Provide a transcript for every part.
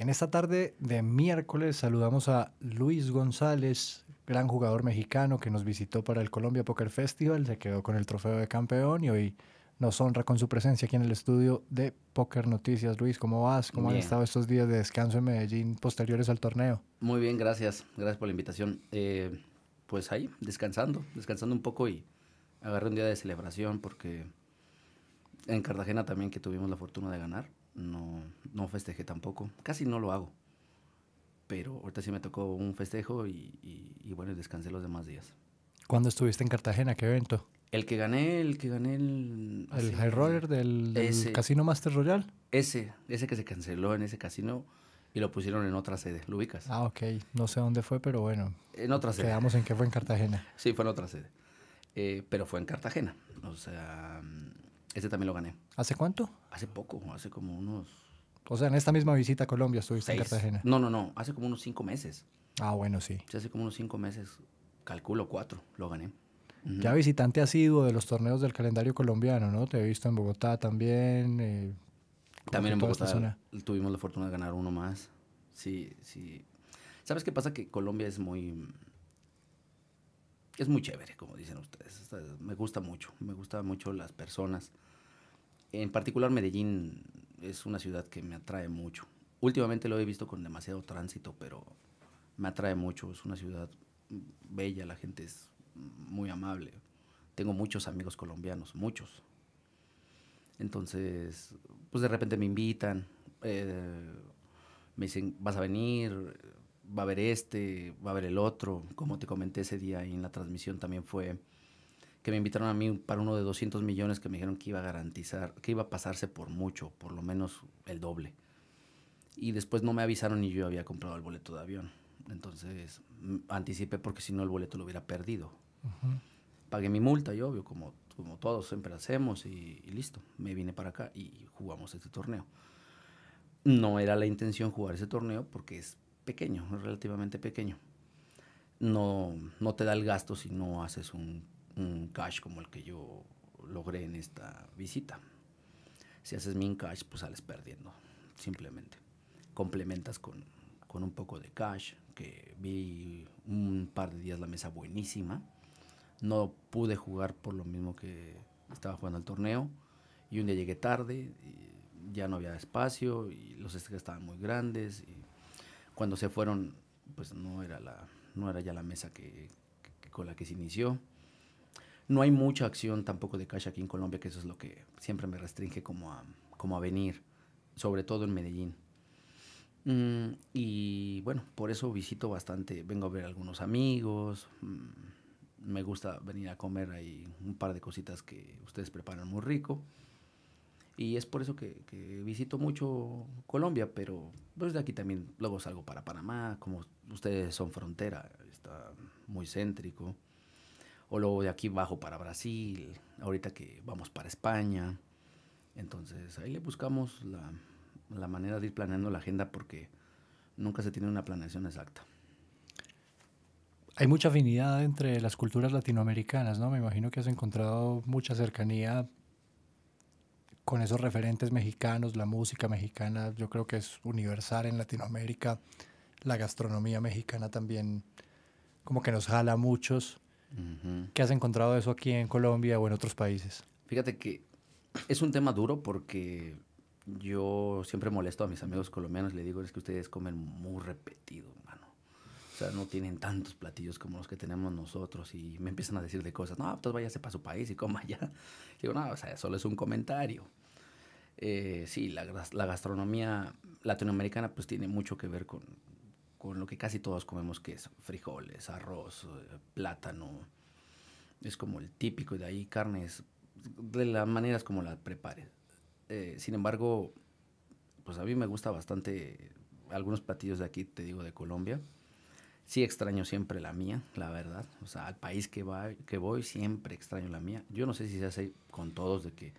En esta tarde de miércoles saludamos a Luis González, gran jugador mexicano que nos visitó para el Colombia Poker Festival, se quedó con el trofeo de campeón y hoy nos honra con su presencia aquí en el estudio de Poker Noticias. Luis, ¿cómo vas? ¿Cómo han estado estos días de descanso en Medellín posteriores al torneo? Muy bien, gracias. Gracias por la invitación. Eh, pues ahí, descansando, descansando un poco y agarré un día de celebración porque en Cartagena también que tuvimos la fortuna de ganar no, no festejé tampoco. Casi no lo hago. Pero ahorita sí me tocó un festejo y, bueno, descansé los demás días. ¿Cuándo estuviste en Cartagena? ¿Qué evento? El que gané, el que gané el... High Roller del, Casino Master Royal. Ese, ese que se canceló en ese casino y lo pusieron en otra sede, ¿lo ubicas? Ah, ok. No sé dónde fue, pero bueno. En otra sede. Quedamos en que fue en Cartagena. Sí, fue en otra sede. Eh, pero fue en Cartagena. O sea, este también lo gané. ¿Hace cuánto? Hace poco, hace como unos... O sea, en esta misma visita a Colombia estuviste en Cartagena. No, no, no, hace como unos cinco meses. Ah, bueno, sí. hace como unos cinco meses, calculo cuatro, lo gané. Ya visitante has sido de los torneos del calendario colombiano, ¿no? Te he visto en Bogotá también. Eh, también en Bogotá tuvimos la fortuna de ganar uno más. Sí, sí. ¿Sabes qué pasa? Que Colombia es muy es muy chévere, como dicen ustedes. Me gusta mucho, me gustan mucho las personas. En particular Medellín es una ciudad que me atrae mucho. Últimamente lo he visto con demasiado tránsito, pero me atrae mucho. Es una ciudad bella, la gente es muy amable. Tengo muchos amigos colombianos, muchos. Entonces, pues de repente me invitan, eh, me dicen, vas a venir, va a haber este, va a haber el otro. Como te comenté ese día en la transmisión también fue que me invitaron a mí para uno de 200 millones que me dijeron que iba a garantizar, que iba a pasarse por mucho, por lo menos el doble. Y después no me avisaron y yo había comprado el boleto de avión. Entonces mm, anticipé porque si no el boleto lo hubiera perdido. Pagué mi multa, yo obvio, como, como todos siempre hacemos y listo. Me vine para acá y jugamos este torneo. No era la intención jugar ese torneo porque es pequeño, relativamente pequeño. No, no te da el gasto si no haces un, cash como el que yo logré en esta visita. Si haces min cash, pues sales perdiendo, simplemente. Complementas con, un poco de cash, que vi un par de días la mesa buenísima. No pude jugar por lo mismo que estaba jugando el torneo. Y un día llegué tarde, ya no había espacio, y los estrellas estaban muy grandes, cuando se fueron, pues no era, la, no era ya la mesa que, con la que se inició. No hay mucha acción tampoco de cash aquí en Colombia, que eso es lo que siempre me restringe como a, como a venir, sobre todo en Medellín. Mm, y bueno, por eso visito bastante, vengo a ver a algunos amigos, mm, me gusta venir a comer hay un par de cositas que ustedes preparan muy rico y es por eso que, visito mucho Colombia, pero desde pues, aquí también luego salgo para Panamá, como ustedes son frontera, está muy céntrico, o luego de aquí bajo para Brasil, ahorita que vamos para España, entonces ahí le buscamos la, la manera de ir planeando la agenda porque nunca se tiene una planeación exacta. Hay mucha afinidad entre las culturas latinoamericanas, ¿no? Me imagino que has encontrado mucha cercanía con esos referentes mexicanos, la música mexicana, yo creo que es universal en Latinoamérica, la gastronomía mexicana también como que nos jala a muchos. ¿Qué has encontrado eso aquí en Colombia o en otros países? Fíjate que es un tema duro porque yo siempre molesto a mis amigos colombianos, le digo, es que ustedes comen muy repetido, O sea, no tienen tantos platillos como los que tenemos nosotros y me empiezan a decir de cosas, no, pues váyase para su país y coma allá. Digo, no, o sea, solo es un comentario. Eh, sí, la, gastronomía latinoamericana pues tiene mucho que ver con, con, lo que casi todos comemos, que es frijoles, arroz, eh, plátano. Es como el típico de ahí, carnes, de las maneras como las prepares. Eh, sin embargo, pues a mí me gusta bastante algunos platillos de aquí, te digo, de Colombia. Sí extraño siempre la mía, la verdad. O sea, al país que, va, que voy siempre extraño la mía. Yo no sé si se hace con todos de que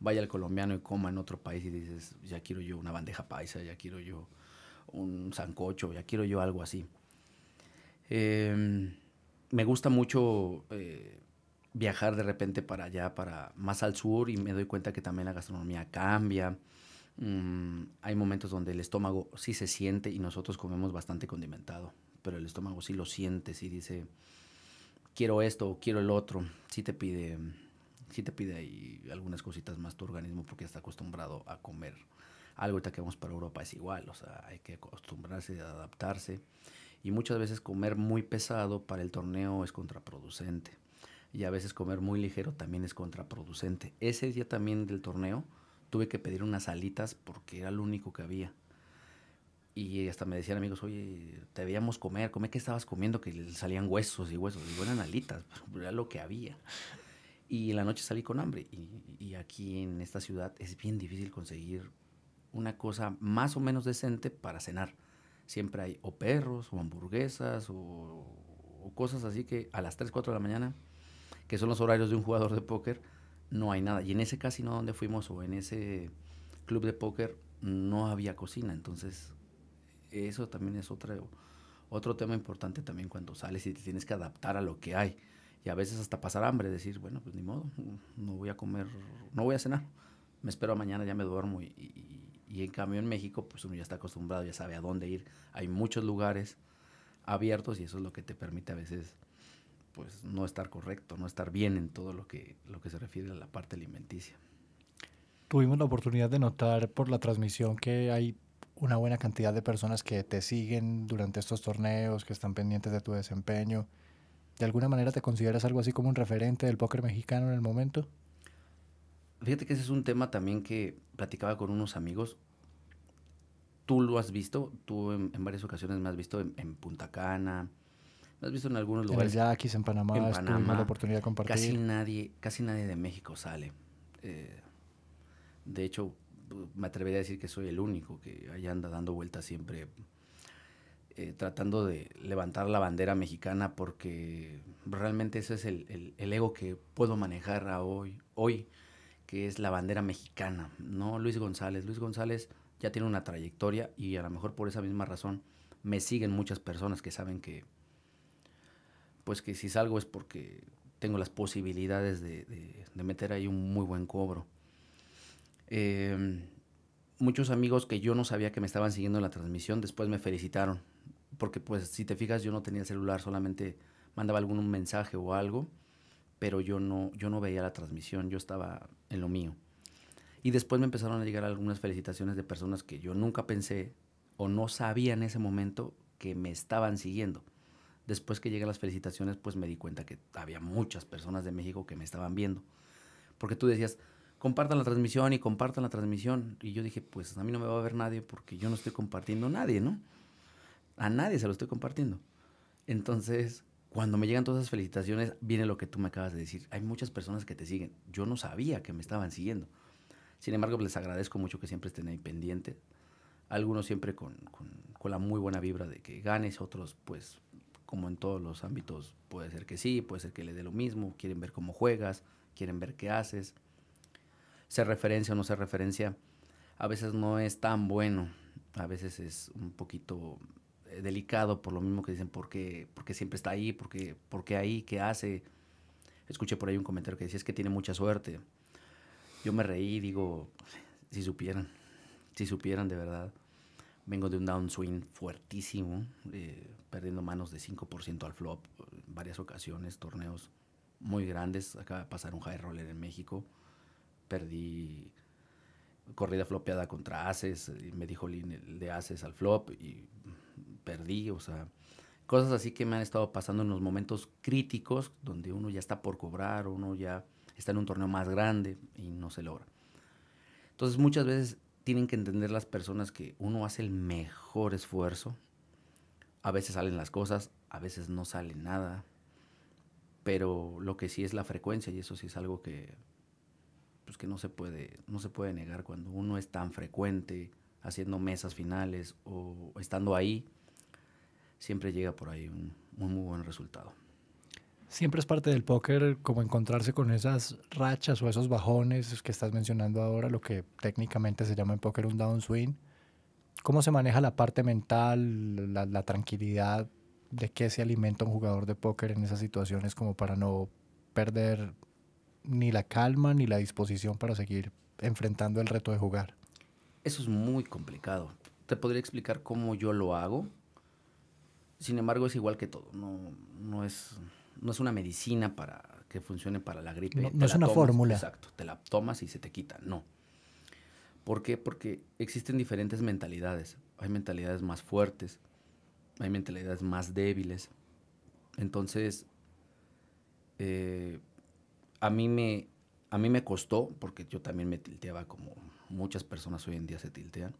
vaya el colombiano y coma en otro país y dices, ya quiero yo una bandeja paisa, ya quiero yo un sancocho, ya quiero yo algo así. Em, me gusta mucho eh, viajar de repente para allá, para más al sur, y me doy cuenta que también la gastronomía cambia. Mm, hay momentos donde el estómago sí se siente y nosotros comemos bastante condimentado, pero el estómago sí lo siente, sí dice, quiero esto quiero el otro, sí te pide si te pide ahí algunas cositas más tu organismo porque está acostumbrado a comer. Algo ahorita que vamos para Europa es igual, o sea, hay que acostumbrarse, adaptarse. Y muchas veces comer muy pesado para el torneo es contraproducente. Y a veces comer muy ligero también es contraproducente. Ese día también del torneo tuve que pedir unas alitas porque era lo único que había. Y hasta me decían amigos, oye, te veíamos comer, come que estabas comiendo, que salían huesos y huesos. Y eran alitas, era lo que había. Y en la noche salí con hambre. Y, aquí en esta ciudad es bien difícil conseguir una cosa más o menos decente para cenar. Siempre hay o perros, o hamburguesas, o, cosas así que a las 3, 4 de la mañana, que son los horarios de un jugador de póker, no hay nada. Y en ese casino donde fuimos o en ese club de póker no había cocina. Entonces, eso también es otro otro tema importante también cuando sales y te tienes que adaptar a lo que hay y a veces hasta pasar hambre, decir, bueno, pues ni modo, no voy a comer, no voy a cenar, me espero a mañana, ya me duermo y, en cambio en México, pues uno ya está acostumbrado, ya sabe a dónde ir, hay muchos lugares abiertos y eso es lo que te permite a veces pues no estar correcto, no estar bien en todo lo que, lo que se refiere a la parte alimenticia. Tuvimos la oportunidad de notar por la transmisión que hay una buena cantidad de personas que te siguen durante estos torneos, que están pendientes de tu desempeño. ¿De alguna manera te consideras algo así como un referente del póker mexicano en el momento? Fíjate que ese es un tema también que platicaba con unos amigos. Tú lo has visto, tú en, varias ocasiones me has visto en, Punta Cana, me has visto en algunos lugares. En el Yaquis, en Panamá, en Panamá la oportunidad de compartir. Casi nadie, casi nadie de México sale. Eh, de hecho, me atrevería a decir que soy el único que allá anda dando vueltas siempre eh, tratando de levantar la bandera mexicana porque realmente ese es el, ego que puedo manejar hoy, hoy, que es la bandera mexicana, ¿no? Luis González. Luis González ya tiene una trayectoria y a lo mejor por esa misma razón me siguen muchas personas que saben que, pues que si salgo es porque tengo las posibilidades de, de meter ahí un muy buen cobro. Eh, muchos amigos que yo no sabía que me estaban siguiendo en la transmisión después me felicitaron, porque pues si te fijas yo no tenía celular, solamente mandaba algún mensaje o algo, pero yo no, yo no veía la transmisión, yo estaba en lo mío. Y después me empezaron a llegar algunas felicitaciones de personas que yo nunca pensé o no sabía en ese momento que me estaban siguiendo. Después que llegan las felicitaciones, pues me di cuenta que había muchas personas de México que me estaban viendo. Porque tú decías, compartan la transmisión y compartan la transmisión. Y yo dije, pues a mí no me va a ver nadie porque yo no estoy compartiendo a nadie, ¿no? A nadie se lo estoy compartiendo. Entonces, cuando me llegan todas esas felicitaciones, viene lo que tú me acabas de decir. Hay muchas personas que te siguen. Yo no sabía que me estaban siguiendo. Sin embargo, les agradezco mucho que siempre estén ahí pendientes. Algunos siempre con, con, con la muy buena vibra de que ganes, otros pues como en todos los ámbitos puede ser que sí, puede ser que le dé lo mismo, quieren ver cómo juegas, quieren ver qué haces se referencia o no se referencia, a veces no es tan bueno, a veces es un poquito eh, delicado por lo mismo que dicen, ¿por qué, porque siempre está ahí? ¿Por qué, ahí? ¿Qué hace? Escuché por ahí un comentario que decía, es que tiene mucha suerte. Yo me reí, digo, si supieran, si supieran de verdad. Vengo de un downswing fuertísimo, eh, perdiendo manos de 5% al flop en varias ocasiones, torneos muy grandes. Acaba de pasar un high roller en México perdí corrida flopeada contra Aces, y me dijo Lin de Aces al flop y perdí, o sea, cosas así que me han estado pasando en los momentos críticos donde uno ya está por cobrar, uno ya está en un torneo más grande y no se logra. Entonces muchas veces tienen que entender las personas que uno hace el mejor esfuerzo, a veces salen las cosas, a veces no sale nada, pero lo que sí es la frecuencia y eso sí es algo que pues que no se puede, no se puede negar cuando uno es tan frecuente haciendo mesas finales o estando ahí, siempre llega por ahí un, muy buen resultado. Siempre es parte del póker como encontrarse con esas rachas o esos bajones que estás mencionando ahora, lo que técnicamente se llama en póker un downswing. ¿Cómo se maneja la parte mental, la, la tranquilidad de qué se alimenta un jugador de póker en esas situaciones como para no perder ni la calma ni la disposición para seguir enfrentando el reto de jugar. Eso es muy complicado. Te podría explicar cómo yo lo hago. Sin embargo, es igual que todo. No, no, es, no es una medicina para que funcione para la gripe. No, es una fórmula. Exacto. Te la tomas y se te quita. No. ¿Por qué? Porque existen diferentes mentalidades. Hay mentalidades más fuertes, hay mentalidades más débiles. Entonces, eh, a mí me, a mí me costó, porque yo también me tilteaba como muchas personas hoy en día se tiltean.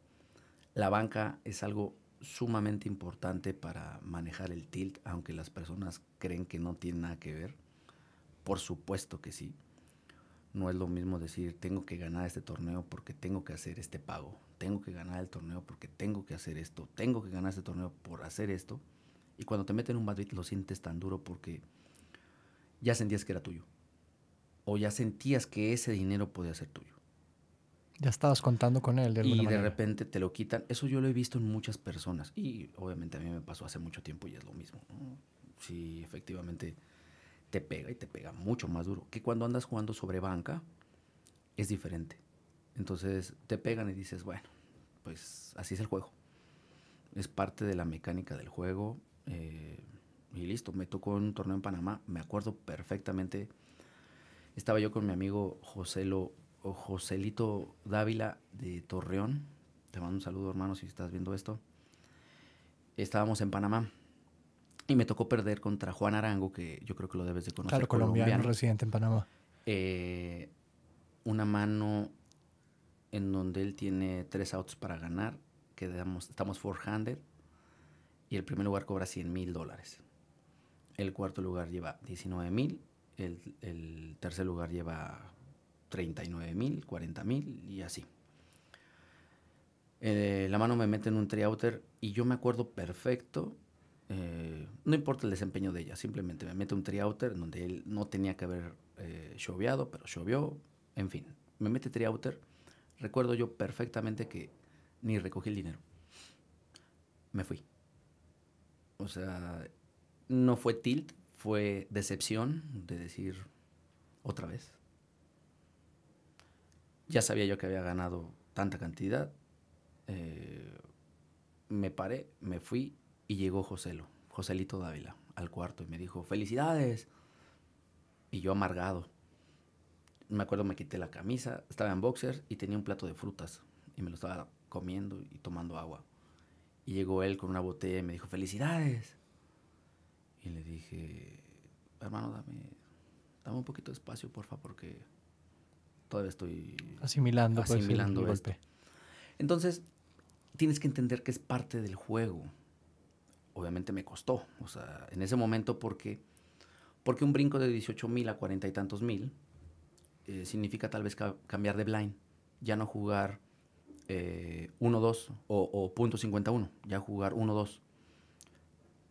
La banca es algo sumamente importante para manejar el tilt, aunque las personas creen que no tiene nada que ver. Por supuesto que sí. No es lo mismo decir, tengo que ganar este torneo porque tengo que hacer este pago, tengo que ganar el torneo porque tengo que hacer esto, tengo que ganar este torneo por hacer esto. Y cuando te meten un bad beat lo sientes tan duro porque ya sentías que era tuyo o ya sentías que ese dinero podía ser tuyo. Ya estabas contando con él. De alguna y de repente te lo quitan. Eso yo lo he visto en muchas personas. Y obviamente a mí me pasó hace mucho tiempo y es lo mismo. ¿no? Sí, efectivamente te pega y te pega mucho más duro. Que cuando andas jugando sobre banca es diferente. Entonces te pegan y dices, bueno, pues así es el juego. Es parte de la mecánica del juego. Eh, y listo, me tocó un torneo en Panamá. Me acuerdo perfectamente estaba yo con mi amigo Joselo, Joselito Dávila de Torreón. Te mando un saludo, hermano, si estás viendo esto. Estábamos en Panamá y me tocó perder contra Juan Arango, que yo creo que lo debes de conocer. Claro, colombiano, residente en Panamá. Eh, una mano en donde él tiene tres outs para ganar, quedamos, estamos handed y el primer lugar cobra 100 mil dólares. El cuarto lugar lleva 19 mil el, tercer lugar lleva 39 mil, 40 mil y así. Eh, la mano me mete en un triouter y yo me acuerdo perfecto, eh, no importa el desempeño de ella, simplemente me mete un triouter donde él no tenía que haber eh, pero llovió, en fin, me mete triouter Recuerdo yo perfectamente que ni recogí el dinero. Me fui. O sea, no fue tilt, fue decepción de decir otra vez. Ya sabía yo que había ganado tanta cantidad. Eh, me paré, me fui y llegó Joselo, Joselito Dávila, al cuarto y me dijo, felicidades. Y yo amargado. Me acuerdo, me quité la camisa, estaba en boxer y tenía un plato de frutas y me lo estaba comiendo y tomando agua. Y llegó él con una botella y me dijo, felicidades. Y le dije, hermano, dame, dame un poquito de espacio, favor, porque todavía estoy asimilando, pues, asimilando esto. Entonces, tienes que entender que es parte del juego. Obviamente me costó, o sea, en ese momento porque, porque un brinco de 18 mil a cuarenta y tantos mil eh, significa tal vez cambiar de blind, ya no jugar 1-2 eh, o, punto .51, ya jugar 1-2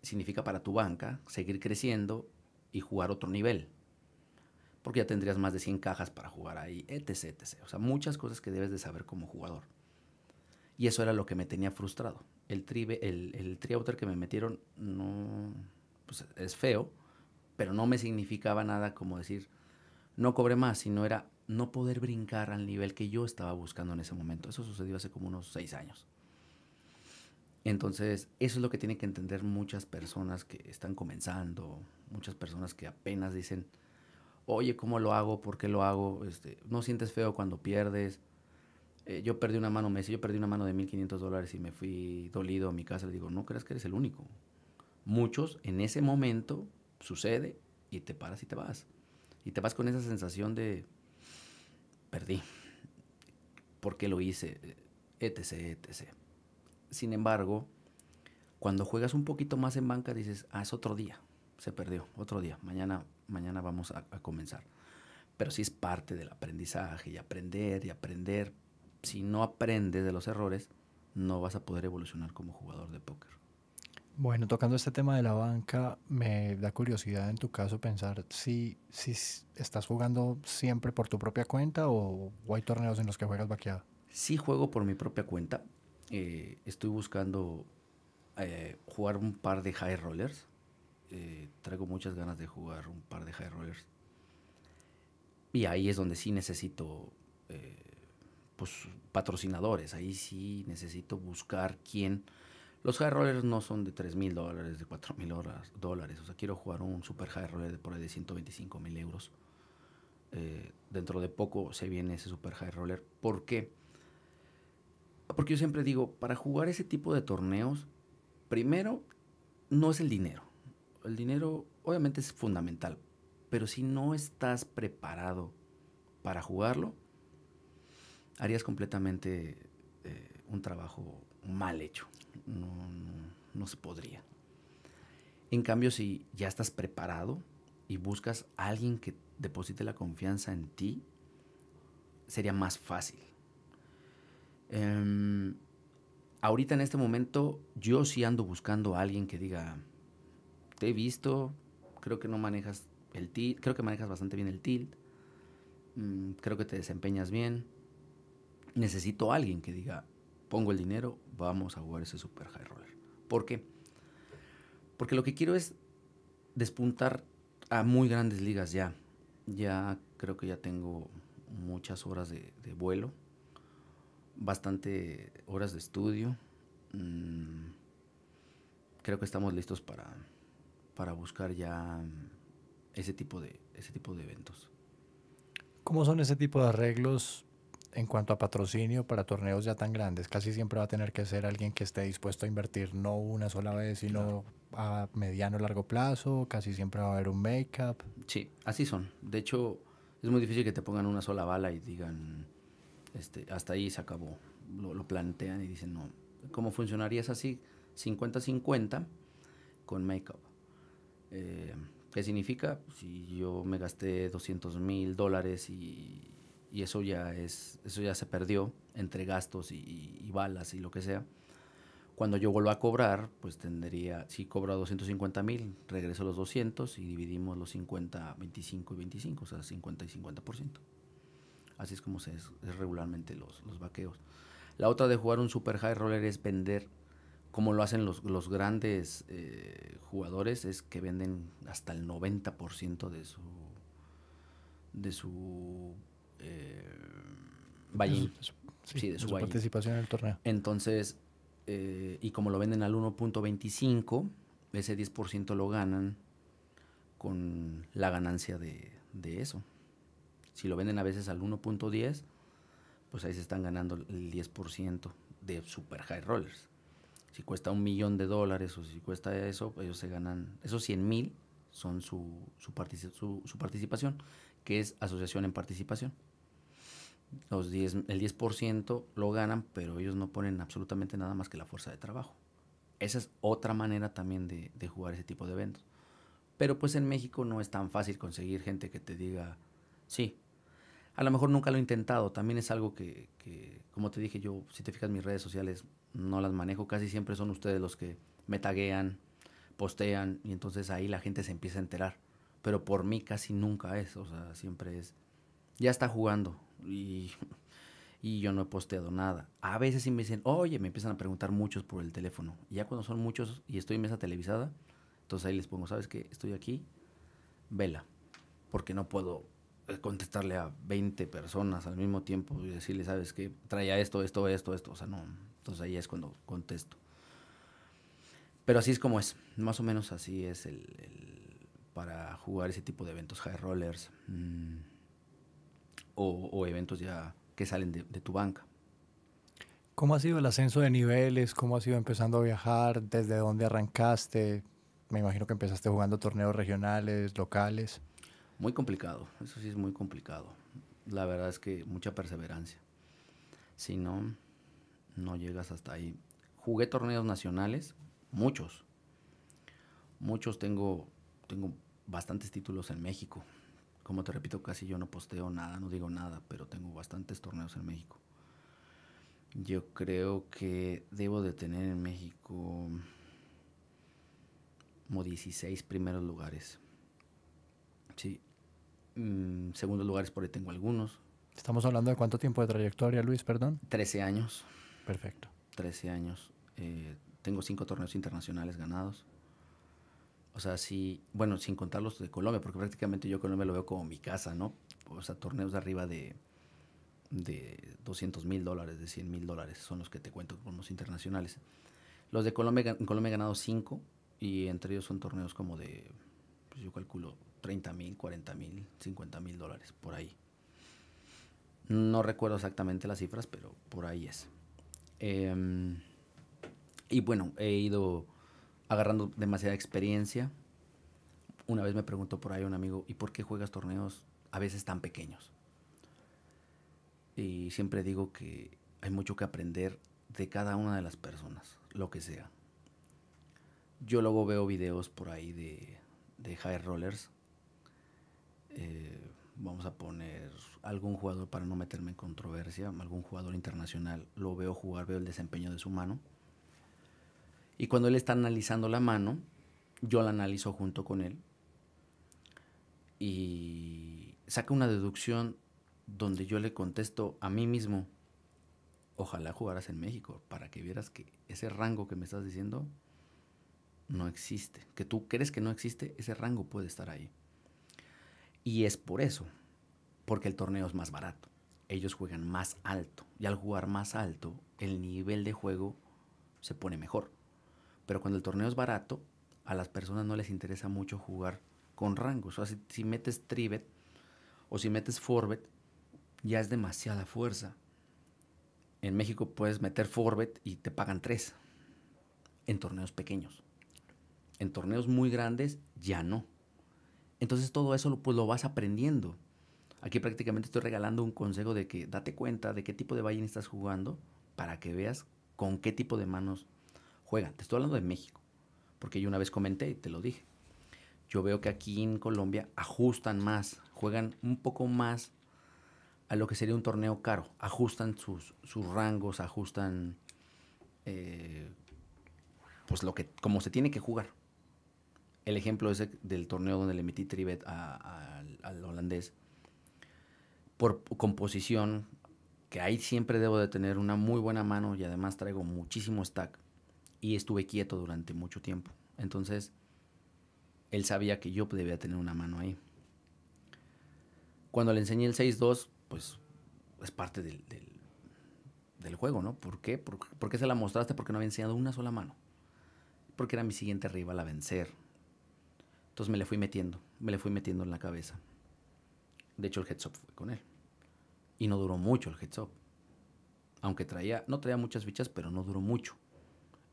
significa para tu banca seguir creciendo y jugar otro nivel. Porque ya tendrías más de 100 cajas para jugar ahí, etc, etc. O sea, muchas cosas que debes de saber como jugador. Y eso era lo que me tenía frustrado. El tribe el, el que me metieron no, pues, es feo, pero no me significaba nada como decir, no cobre más, sino era no poder brincar al nivel que yo estaba buscando en ese momento. Eso sucedió hace como unos seis años. Entonces, eso es lo que tienen que entender muchas personas que están comenzando, muchas personas que apenas dicen, oye, ¿cómo lo hago? ¿Por qué lo hago? Este, no sientes feo cuando pierdes. Eh, yo perdí una mano, me decía, yo perdí una mano de 1.500 dólares y me fui dolido a mi casa. Le digo, no creas que eres el único. Muchos en ese momento sucede y te paras y te vas. Y te vas con esa sensación de, perdí. ¿Por qué lo hice? Eh, etc, etc. Sin embargo, cuando juegas un poquito más en banca, dices, ah, es otro día, se perdió, otro día, mañana, mañana vamos a, comenzar. Pero sí es parte del aprendizaje y aprender y aprender. Si no aprendes de los errores, no vas a poder evolucionar como jugador de póker. Bueno, tocando este tema de la banca, me da curiosidad en tu caso pensar si, si estás jugando siempre por tu propia cuenta o, o hay torneos en los que juegas vaqueado. Sí juego por mi propia cuenta, eh, estoy buscando eh, jugar un par de high rollers. Eh, traigo muchas ganas de jugar un par de high rollers. Y ahí es donde sí necesito pues, patrocinadores. Ahí sí necesito buscar quién. Los high rollers no son de 3 mil dólares, de 4 mil dólares. O sea, quiero jugar un super high roller de por ahí de 125 mil euros. dentro de poco se viene ese super high roller. ¿Por qué? porque yo siempre digo, para jugar ese tipo de torneos, primero, no es el dinero. El dinero obviamente es fundamental, pero si no estás preparado para jugarlo, harías completamente eh, un trabajo mal hecho. No, no se podría. En cambio, si ya estás preparado y buscas a alguien que deposite la confianza en ti, sería más fácil. Em, ahorita en este momento yo sí ando buscando a alguien que diga, te he visto, creo que no manejas el creo que manejas bastante bien el tilt, mm, creo que te desempeñas bien. Necesito a alguien que diga, pongo el dinero, vamos a jugar ese super high roller. ¿Por qué? Porque lo que quiero es despuntar a muy grandes ligas ya. Ya creo que ya tengo muchas horas de vuelo bastante horas de estudio. Mm, creo que estamos listos para, para buscar ya mm, ese tipo, de, ese tipo de eventos. ¿Cómo son ese tipo de arreglos en cuanto a patrocinio para torneos ya tan grandes? Casi siempre va a tener que ser alguien que esté dispuesto a invertir no una sola vez, sino a mediano o largo plazo. Casi siempre va a haber un make-up. Sí, así son. De hecho, es muy difícil que te pongan una sola bala y digan, este, hasta ahí se acabó. Lo, plantean y dicen, no, ¿cómo funcionaría es así? 50-50 con make-up. Eh, ¿Qué significa? Si yo me gasté 200 mil dólares y, eso, ya es, eso ya se perdió entre gastos y, balas y lo que sea cuando yo vuelva a cobrar, pues tendría, si cobro 250 mil, regreso los 200 y dividimos los 50, 25 y 25, o sea, 50 y 50%. Así es como se es, regularmente los, los, vaqueos. La otra de jugar un super high roller es vender, como lo hacen los, grandes eh, jugadores, es que venden hasta el 90% de su de su eh, sí, de su, participación en el torneo. Entonces, eh, y como lo venden al 1.25, ese 10% lo ganan con la ganancia de eso. Si lo venden a veces al 1.10, pues ahí se están ganando el 10% de super high rollers. Si cuesta un millón de dólares o si cuesta eso, ellos se ganan, esos 100 mil son su, su, participación, que es asociación en participación. Los 10, el 10% lo ganan, pero ellos no ponen absolutamente nada más que la fuerza de trabajo. Esa es otra manera también de, de jugar ese tipo de eventos. Pero pues en México no es tan fácil conseguir gente que te diga, sí, a lo mejor nunca lo he intentado, también es algo que, como te dije, yo, si te fijas, mis redes sociales no las manejo, casi siempre son ustedes los que me taguean, postean, y entonces ahí la gente se empieza a enterar. Pero por mí casi nunca es, o sea, siempre es, ya está jugando, y, yo no he posteado nada. A veces sí me dicen, oye, me empiezan a preguntar muchos por el teléfono. ya cuando son muchos y estoy en mesa televisada, entonces ahí les pongo, ¿sabes qué? Estoy aquí, vela, porque no puedo eh, contestarle a 20 personas al mismo tiempo y decirle, ¿sabes qué? Traía esto, esto, esto, esto. O sea, no. Entonces ahí es cuando contesto. Pero así es como es. Más o menos así es el, para jugar ese tipo de eventos, high rollers mm, o, eventos ya que salen de, tu banca. ¿Cómo ha sido el ascenso de niveles? ¿Cómo ha sido empezando a viajar? ¿Desde dónde arrancaste? Me imagino que empezaste jugando torneos regionales, locales. Muy complicado, eso sí es muy complicado. La verdad es que mucha perseverancia. Si no, no llegas hasta ahí. Jugué torneos nacionales, muchos. Muchos tengo, tengo bastantes títulos en México. Como te repito, casi yo no posteo nada, no digo nada, pero tengo bastantes torneos en México. Yo creo que debo de tener en México como 16 primeros lugares. Sí, Mm, segundos lugares por ahí tengo algunos. Estamos hablando de cuánto tiempo de trayectoria, Luis, perdón. 13 años. Perfecto. 13 años. Eh, tengo cinco torneos internacionales ganados. O sea, sí, bueno, sin contar los de Colombia, porque prácticamente yo Colombia lo veo como mi casa, ¿no? O sea, torneos de arriba de, de 200 mil dólares, de 100 mil dólares, son los que te cuento con los internacionales. Los de Colombia, en Colombia he ganado cinco, y entre ellos son torneos como de, pues yo calculo, 30 mil, 40 mil, 50 mil dólares, por ahí. No recuerdo exactamente las cifras, pero por ahí es. Em, y bueno, he ido agarrando demasiada experiencia. Una vez me preguntó por ahí un amigo, ¿y por qué juegas torneos a veces tan pequeños? Y siempre digo que hay mucho que aprender de cada una de las personas, lo que sea. Yo luego veo videos por ahí de, de high rollers eh, vamos a poner algún jugador para no meterme en controversia, algún jugador internacional, lo veo jugar, veo el desempeño de su mano. Y cuando él está analizando la mano, yo la analizo junto con él y saca una deducción donde yo le contesto a mí mismo, ojalá jugaras en México para que vieras que ese rango que me estás diciendo no existe, que tú crees que no existe, ese rango puede estar ahí. Y es por eso, porque el torneo es más barato. Ellos juegan más alto. Y al jugar más alto, el nivel de juego se pone mejor. Pero cuando el torneo es barato, a las personas no les interesa mucho jugar con rangos. O sea, si, metes trivet o si metes forbet, ya es demasiada fuerza. En México puedes meter forbet y te pagan tres en torneos pequeños. En torneos muy grandes ya no. Entonces todo eso pues lo vas aprendiendo. Aquí prácticamente estoy regalando un consejo de que date cuenta de qué tipo de ballena estás jugando para que veas con qué tipo de manos juegan. Te estoy hablando de México, porque yo una vez comenté y te lo dije. Yo veo que aquí en Colombia ajustan más, juegan un poco más a lo que sería un torneo caro. Ajustan sus, rangos, ajustan eh, pues lo que, como se tiene que jugar el ejemplo ese del torneo donde le metí tribet al holandés, por composición, que ahí siempre debo de tener una muy buena mano y además traigo muchísimo stack, y estuve quieto durante mucho tiempo. Entonces, él sabía que yo debía tener una mano ahí. Cuando le enseñé el 6-2, pues es parte del, juego, ¿no? ¿Por qué? ¿Por qué se la mostraste? Porque no había enseñado una sola mano. Porque era mi siguiente rival a vencer entonces me le fui metiendo, me le fui metiendo en la cabeza. De hecho, el heads up fue con él. Y no duró mucho el heads up. Aunque traía, no traía muchas fichas, pero no duró mucho.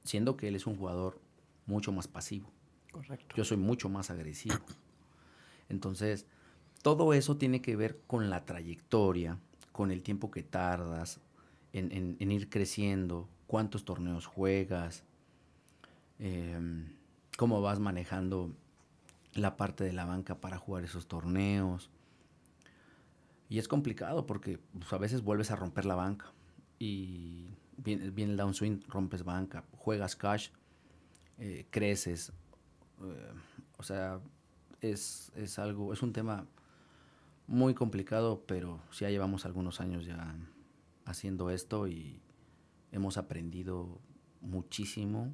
Siendo que él es un jugador mucho más pasivo. Correcto. Yo soy mucho más agresivo. Entonces, todo eso tiene que ver con la trayectoria, con el tiempo que tardas en, ir creciendo, cuántos torneos juegas, em, cómo vas manejando la parte de la banca para jugar esos torneos. Y es complicado porque pues, a veces vuelves a romper la banca y viene, el downswing, rompes banca, juegas cash, eh, creces. Eh, o sea, es, algo, es un tema muy complicado, pero ya llevamos algunos años ya haciendo esto y hemos aprendido muchísimo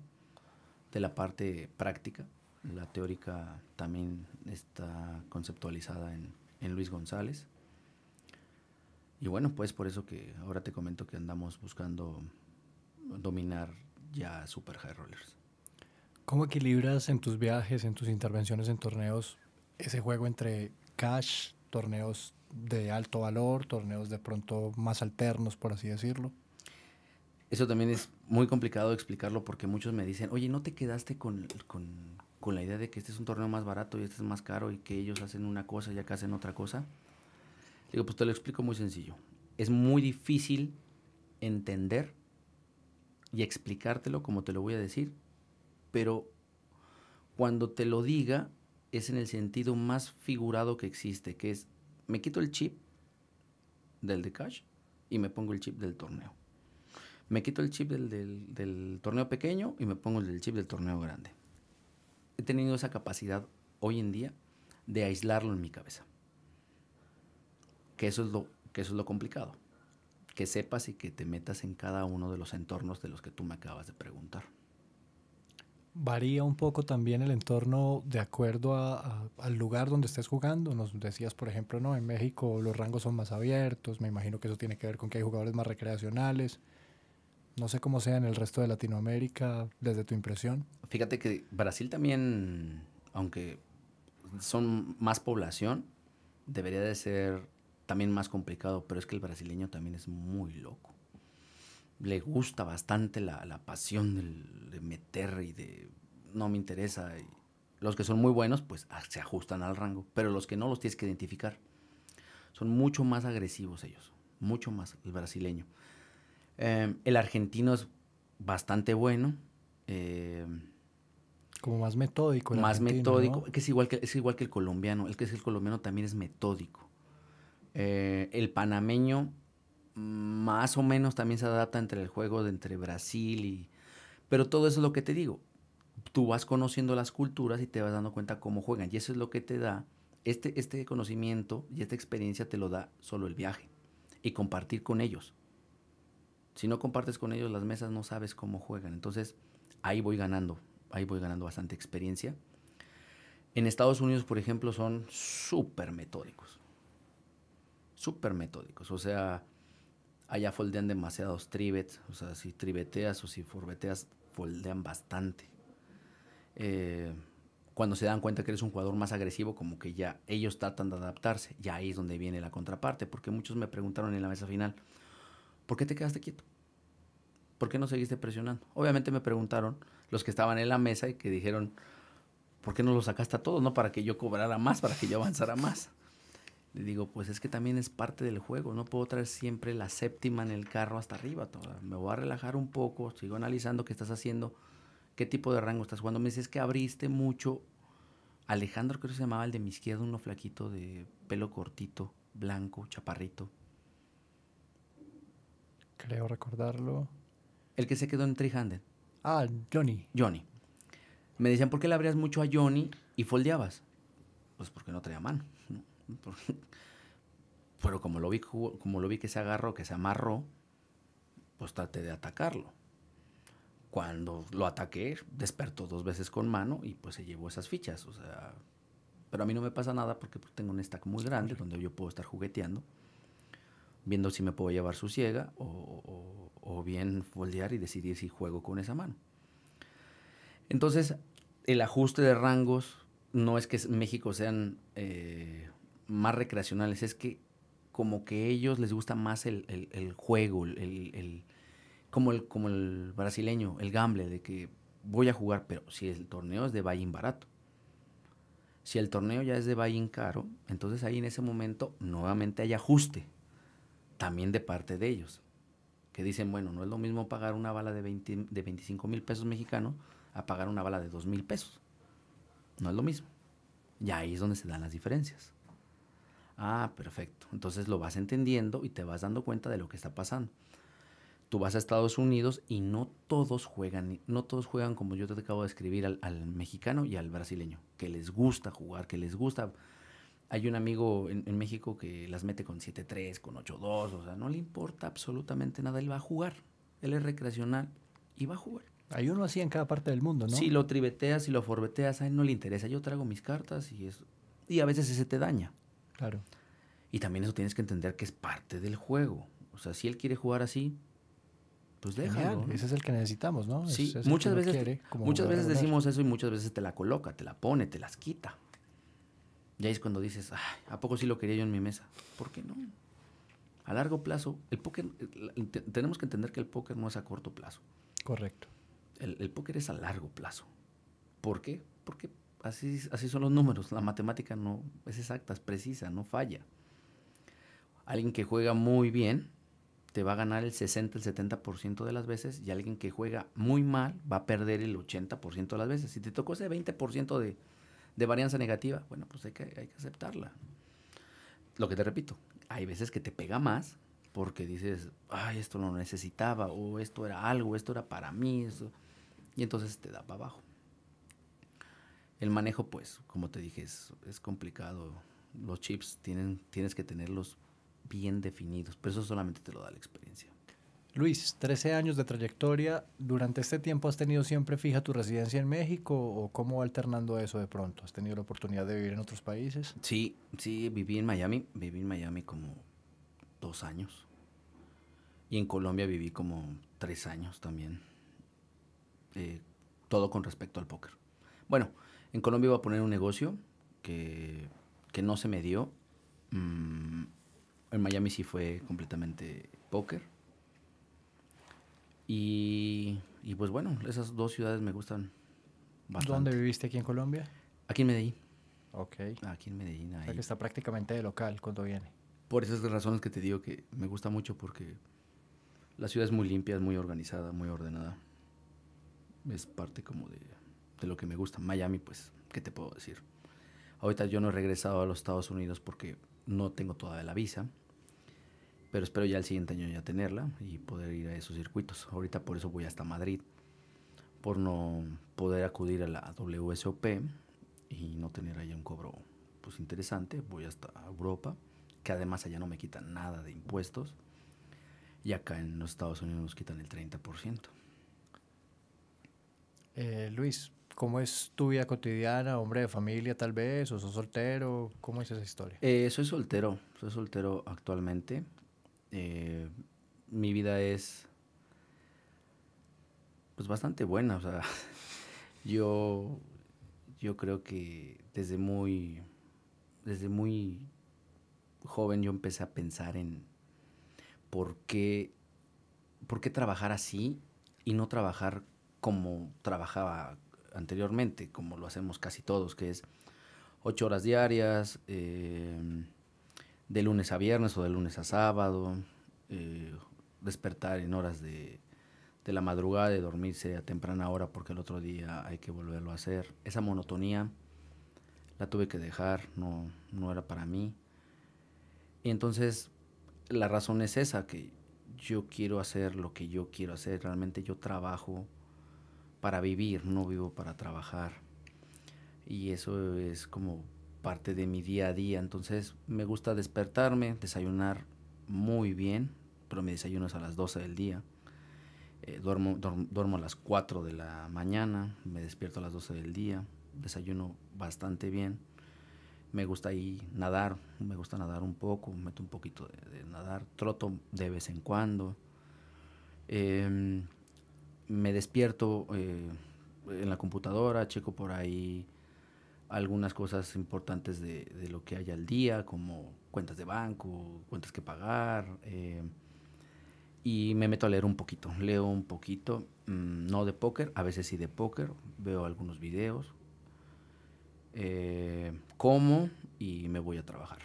de la parte práctica la teórica también está conceptualizada en, Luis González. Y bueno, pues por eso que ahora te comento que andamos buscando dominar ya super high rollers. ¿Cómo equilibras en tus viajes, en tus intervenciones en torneos, ese juego entre cash, torneos de alto valor, torneos de pronto más alternos, por así decirlo? Eso también es muy complicado explicarlo porque muchos me dicen, oye, ¿no te quedaste con con la idea de que este es un torneo más barato y este es más caro y que ellos hacen una cosa y acá hacen otra cosa? Digo, pues te lo explico muy sencillo. Es muy difícil entender y explicártelo como te lo voy a decir, pero cuando te lo diga es en el sentido más figurado que existe, que es me quito el chip del de cash y me pongo el chip del torneo. Me quito el chip del, torneo pequeño y me pongo el chip del torneo grande he tenido esa capacidad hoy en día de aislarlo en mi cabeza. Que eso es lo, que eso es lo complicado. Que sepas y que te metas en cada uno de los entornos de los que tú me acabas de preguntar. ¿Varía un poco también el entorno de acuerdo al lugar donde estés jugando? Nos decías, por ejemplo, no, en México los rangos son más abiertos, me imagino que eso tiene que ver con que hay jugadores más recreacionales. No sé cómo sea en el resto de Latinoamérica, desde tu impresión. Fíjate que Brasil también, aunque son más población, debería de ser también más complicado, pero es que el brasileño también es muy loco. Le gusta bastante la, pasión de meter y de no me interesa. los que son muy buenos, pues ah, se ajustan al rango, pero los que no los tienes que identificar. Son mucho más agresivos ellos, mucho más el brasileño. Em, el argentino es bastante bueno. Em, como más metódico. más metódico, que, es igual que es igual que el colombiano. El que es el colombiano también es metódico. Eh, el panameño más o menos también se adapta entre el juego de entre Brasil y... Pero todo eso es lo que te digo. Tú vas conociendo las culturas y te vas dando cuenta cómo juegan. Y eso es lo que te da, este, este conocimiento y esta experiencia te lo da solo el viaje y compartir con ellos. Si no compartes con ellos las mesas, no sabes cómo juegan. Entonces, ahí voy ganando, ahí voy ganando bastante experiencia. En Estados Unidos, por ejemplo, son súper metódicos. Súper metódicos. O sea, allá foldean demasiados tribets. O sea, si tribeteas o si forbeteas, foldean bastante. Eh, cuando se dan cuenta que eres un jugador más agresivo, como que ya ellos tratan de adaptarse. Ya ahí es donde viene la contraparte. Porque muchos me preguntaron en la mesa final, ¿por qué te quedaste quieto? ¿Por qué no seguiste presionando? Obviamente me preguntaron los que estaban en la mesa y que dijeron, ¿por qué no lo sacaste a todos? No para que yo cobrara más, para que yo avanzara más. Le digo, pues es que también es parte del juego, no puedo traer siempre la séptima en el carro hasta arriba. Me voy a relajar un poco, sigo analizando qué estás haciendo, qué tipo de rango estás jugando. Me dice, es que abriste mucho. Alejandro creo que se llamaba el de mi izquierda, uno flaquito de pelo cortito, blanco, chaparrito. Creo recordarlo. El que se quedó en Trihanded. Ah, Johnny. Johnny. Me decían, ¿por qué le abrías mucho a Johnny y foldeabas? Pues porque no traía mano. Pero como lo, vi, como lo vi que se agarró, que se amarró, pues traté de atacarlo. Cuando lo ataqué, despertó dos veces con mano y pues se llevó esas fichas. O pero a mí no me pasa nada porque pues, tengo un stack muy grande donde yo puedo estar jugueteando viendo si me puedo llevar su ciega o, bien foldear y decidir si juego con esa mano. Entonces, el ajuste de rangos no es que México sean eh, más recreacionales, es que como que a ellos les gusta más el, juego, el, como, el, como el brasileño, el gamble, de que voy a jugar, pero si el torneo es de buy-in barato. Si el torneo ya es de buy-in caro, entonces ahí en ese momento nuevamente hay ajuste también de parte de ellos, que dicen, bueno, no es lo mismo pagar una bala de, de 25 mil pesos mexicanos a pagar una bala de 2 mil pesos. No es lo mismo. Y ahí es donde se dan las diferencias. Ah, perfecto. Entonces lo vas entendiendo y te vas dando cuenta de lo que está pasando. Tú vas a Estados Unidos y no todos juegan, no todos juegan como yo te acabo de escribir al mexicano y al brasileño, que les gusta jugar, que les gusta hay un amigo en, México que las mete con 7-3, con 8-2, o sea, no le importa absolutamente nada, él va a jugar. Él es recreacional y va a jugar. Hay uno así en cada parte del mundo, ¿no? Si lo tribeteas, si lo forbeteas, a él no le interesa. Yo traigo mis cartas y eso. y a veces ese te daña. Claro. Y también eso tienes que entender que es parte del juego. O sea, si él quiere jugar así, pues déjalo. Ese es el que necesitamos, ¿no? Sí, muchas veces, muchas veces decimos eso y muchas veces te la coloca, te la pone, te las quita. Y ahí es cuando dices, Ay, ¿a poco sí lo quería yo en mi mesa? ¿Por qué no? A largo plazo, el póker, tenemos que entender que el póker no es a corto plazo. Correcto. El, el póker es a largo plazo. ¿Por qué? Porque así, así son los números. La matemática no es exacta, es precisa, no falla. Alguien que juega muy bien te va a ganar el 60, el 70% de las veces y alguien que juega muy mal va a perder el 80% de las veces. Si te tocó ese 20% de, de varianza negativa, bueno, pues hay que, hay que aceptarla. Lo que te repito, hay veces que te pega más porque dices, ay, esto lo necesitaba, o esto era algo, esto era para mí, y entonces te da para abajo. El manejo, pues, como te dije, es, complicado. Los chips tienen, tienes que tenerlos bien definidos, pero eso solamente te lo da la experiencia. Luis, 13 años de trayectoria. ¿Durante este tiempo has tenido siempre fija tu residencia en México o cómo va alternando eso de pronto? ¿Has tenido la oportunidad de vivir en otros países? Sí, sí, viví en Miami. Viví en Miami como dos años. Y en Colombia viví como tres años también. Eh, todo con respecto al póker. Bueno, en Colombia iba a poner un negocio que, no se me dio. Mm, en Miami sí fue completamente póker y, y pues bueno, esas dos ciudades me gustan bastante. ¿Dónde viviste aquí en Colombia? Aquí en Medellín. Ok. Aquí en Medellín. Ahí. O sea que está prácticamente de local cuando viene. Por esas razones que te digo que me gusta mucho porque la ciudad es muy limpia, es muy organizada, muy ordenada. Es parte como de, de lo que me gusta. Miami, pues, ¿qué te puedo decir? Ahorita yo no he regresado a los Estados Unidos porque no tengo todavía la visa pero espero ya el siguiente año ya tenerla y poder ir a esos circuitos. Ahorita por eso voy hasta Madrid, por no poder acudir a la WSOP y no tener allá un cobro pues interesante. Voy hasta Europa, que además allá no me quitan nada de impuestos y acá en los Estados Unidos nos quitan el 30%. Eh, Luis, ¿cómo es tu vida cotidiana? ¿Hombre de familia tal vez? ¿O sos soltero? ¿Cómo es esa historia? Eh, soy soltero, soy soltero actualmente. Eh, mi vida es pues bastante buena. O sea, yo, yo creo que desde muy, desde muy joven yo empecé a pensar en por qué, por qué trabajar así y no trabajar como trabajaba anteriormente, como lo hacemos casi todos, que es ocho horas diarias, eh, de lunes a viernes o de lunes a sábado, eh, despertar en horas de, la madrugada, de dormirse a temprana hora porque el otro día hay que volverlo a hacer. Esa monotonía la tuve que dejar, no, no era para mí. Y entonces la razón es esa, que yo quiero hacer lo que yo quiero hacer, realmente yo trabajo para vivir, no vivo para trabajar. Y eso es como parte de mi día a día. Entonces me gusta despertarme, desayunar muy bien, pero mi desayuno es a las 12 del día. Eh, duermo, duermo, a las 4 de la mañana, me despierto a las 12 del día, desayuno bastante bien. Me gusta ahí nadar, me gusta nadar un poco, meto un poquito de, nadar, troto de vez en cuando. Em, me despierto eh, en la computadora, checo por ahí algunas cosas importantes de, lo que hay al día, como cuentas de banco, cuentas que pagar. Eh, y me meto a leer un poquito. Leo un poquito, mm, no de póker, a veces sí de póker. Veo algunos videos. Eh, como y me voy a trabajar.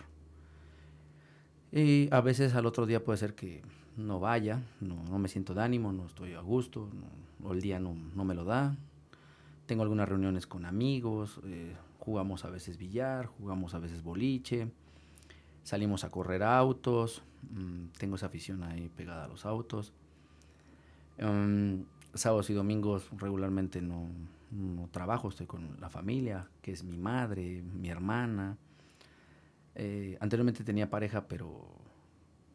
Y a veces al otro día puede ser que no vaya, no, me siento de ánimo, no estoy a gusto, o el día no, me lo da. Tengo algunas reuniones con amigos. Eh, jugamos a veces billar, jugamos a veces boliche, salimos a correr autos, mm, tengo esa afición ahí pegada a los autos. Em, sábados y domingos regularmente no, trabajo, estoy con la familia, que es mi madre, mi hermana. Eh, anteriormente tenía pareja, pero,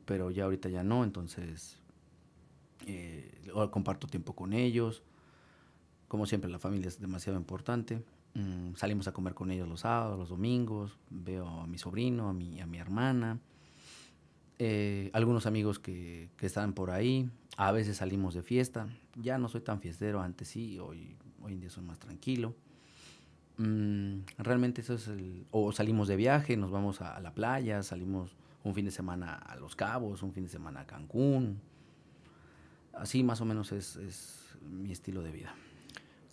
pero ya ahorita ya no, entonces eh, comparto tiempo con ellos. Como siempre, la familia es demasiado importante. Mm, salimos a comer con ellos los sábados, los domingos, veo a mi sobrino, a mi, a mi hermana, eh, algunos amigos que, están por ahí, a veces salimos de fiesta, ya no soy tan fiestero, antes sí, hoy, hoy en día soy más tranquilo. Mm, realmente eso es el... O salimos de viaje, nos vamos a, la playa, salimos un fin de semana a Los Cabos, un fin de semana a Cancún. Así más o menos es mi estilo de vida.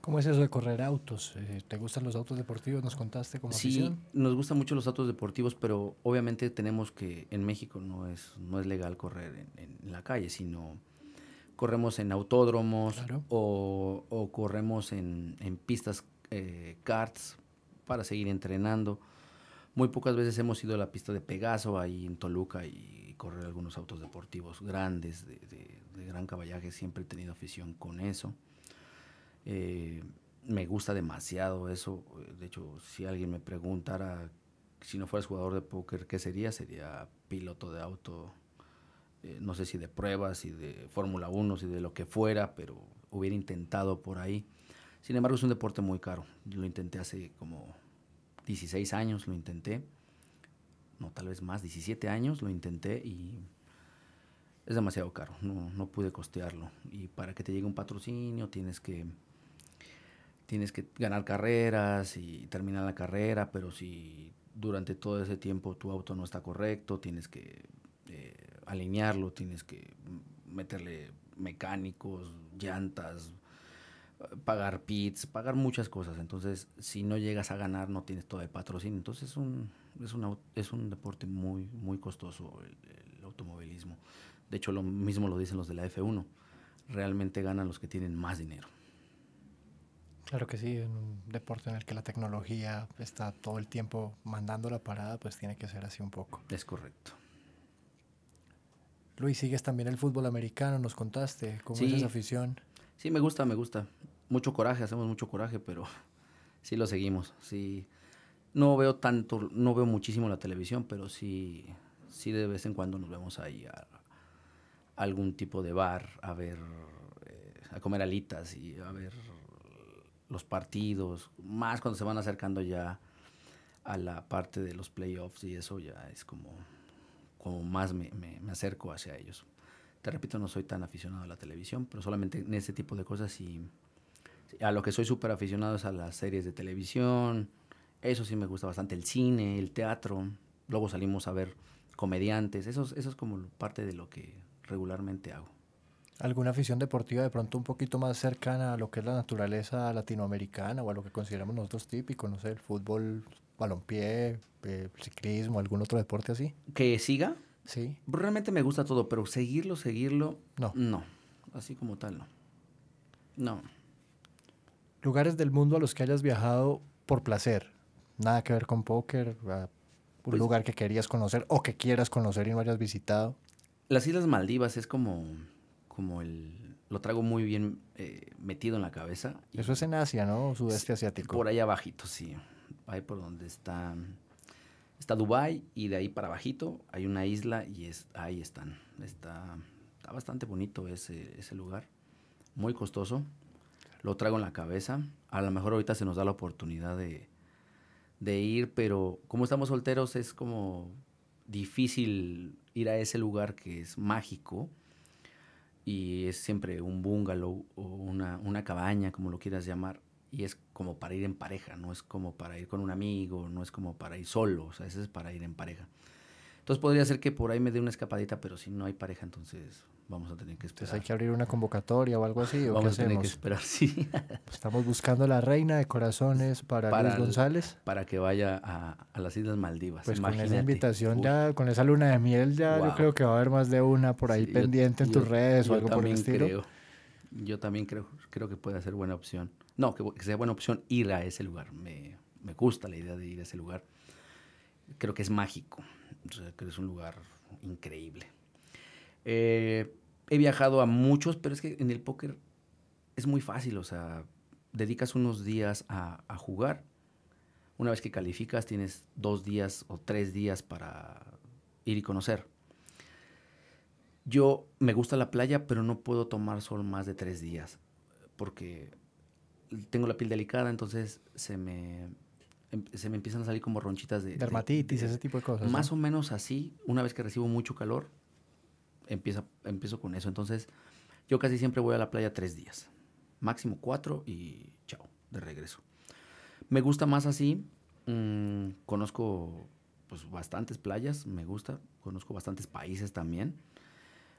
¿Cómo es eso de correr autos? Eh, ¿Te gustan los autos deportivos? ¿Nos contaste cómo Sí, nos gustan mucho los autos deportivos, pero obviamente tenemos que, en México no es, no es legal correr en, la calle, sino corremos en autódromos o, corremos en, pistas eh, karts para seguir entrenando. Muy pocas veces hemos ido a la pista de Pegaso ahí en Toluca y correr algunos autos deportivos grandes, de, de, de gran caballaje. Siempre he tenido afición con eso. Eh, me gusta demasiado eso. De hecho, si alguien me preguntara si no fueras jugador de póker, ¿qué sería? Sería piloto de auto, eh, no sé si de pruebas, si de Fórmula 1, si de lo que fuera, pero hubiera intentado por ahí. Sin embargo, es un deporte muy caro. Lo intenté hace como 16 años, lo intenté. No, tal vez más, 17 años lo intenté y es demasiado caro. no pude costearlo. Y para que te llegue un patrocinio tienes que tienes que ganar carreras y terminar la carrera, pero si durante todo ese tiempo tu auto no está correcto, tienes que eh, alinearlo, tienes que meterle mecánicos, llantas, pagar pits, pagar muchas cosas. Entonces, si no llegas a ganar, no tienes todo el patrocinio. Entonces, es un, es un, es un deporte muy, muy costoso el, automovilismo. De hecho, lo mismo lo dicen los de la F1. Realmente ganan los que tienen más dinero. Claro que sí, en un deporte en el que la tecnología está todo el tiempo mandando la parada, pues tiene que ser así un poco. Es correcto. Luis, sigues también el fútbol americano, nos contaste, ¿cómo es esa afición? Sí, me gusta, me gusta. Mucho coraje, hacemos mucho coraje, pero sí lo seguimos. Sí. No veo tanto, no veo muchísimo la televisión, pero sí, sí de vez en cuando nos vemos ahí a, algún tipo de bar, a ver, eh, a comer alitas y a ver los partidos, más cuando se van acercando ya a la parte de los playoffs y eso ya es como, como más me, acerco hacia ellos. Te repito, no soy tan aficionado a la televisión, pero solamente en ese tipo de cosas y a lo que soy súper aficionado es a las series de televisión, eso sí me gusta bastante, el cine, el teatro, luego salimos a ver comediantes, eso, eso es como parte de lo que regularmente hago alguna afición deportiva de pronto un poquito más cercana a lo que es la naturaleza latinoamericana o a lo que consideramos nosotros típico, no sé, el fútbol, balompié, eh, ciclismo, algún otro deporte así. ¿Que siga? Sí. Realmente me gusta todo, pero seguirlo, seguirlo, no. No, así como tal, no. No. Lugares del mundo a los que hayas viajado por placer, nada que ver con póker, ah, un pues lugar que querías conocer o que quieras conocer y no hayas visitado. Las Islas Maldivas es como como el... Lo trago muy bien eh, metido en la cabeza. Eso es en Asia, ¿no? Sudeste asiático. Por ahí abajito, sí. Ahí por donde está... Está Dubai y de ahí para abajito hay una isla y ahí están. Está, está bastante bonito ese, ese lugar. Muy costoso. Lo traigo en la cabeza. A lo mejor ahorita se nos da la oportunidad de, de ir, pero como estamos solteros es como difícil ir a ese lugar que es mágico y es siempre un bungalow o una, una cabaña, como lo quieras llamar, y es como para ir en pareja, no es como para ir con un amigo, no es como para ir solo, o sea, ese es para ir en pareja. Entonces podría ser que por ahí me dé una escapadita, pero si no hay pareja, entonces vamos a tener que esperar. Entonces hay que abrir una convocatoria o algo así. ¿o vamos a tener que esperar, sí. Estamos buscando la reina de corazones para, González. Para que vaya a, las Islas Maldivas. Pues con esa invitación ya, con esa luna de miel ya, yo creo que va a haber más de una por ahí pendiente en tus redes o algo por el estilo. yo también creo, creo que puede ser buena opción. No, que, sea buena opción ir a ese lugar. Me, me gusta la idea de ir a ese lugar. Creo que es mágico es un lugar increíble. Eh, he viajado a muchos, pero es que en el póker es muy fácil, o sea, dedicas unos días a, a jugar. Una vez que calificas, tienes dos días o tres días para ir y conocer. Yo me gusta la playa, pero no puedo tomar sol más de tres días porque tengo la piel delicada, entonces se me Em, se me empiezan a salir como ronchitas de... Dermatitis, ese tipo de cosas. Más o menos así, una vez que recibo mucho calor, empieza, empiezo con eso. Entonces, yo casi siempre voy a la playa tres días, máximo cuatro y chao, de regreso. Me gusta más así, mm, conozco pues, bastantes playas, me gusta, conozco bastantes países también.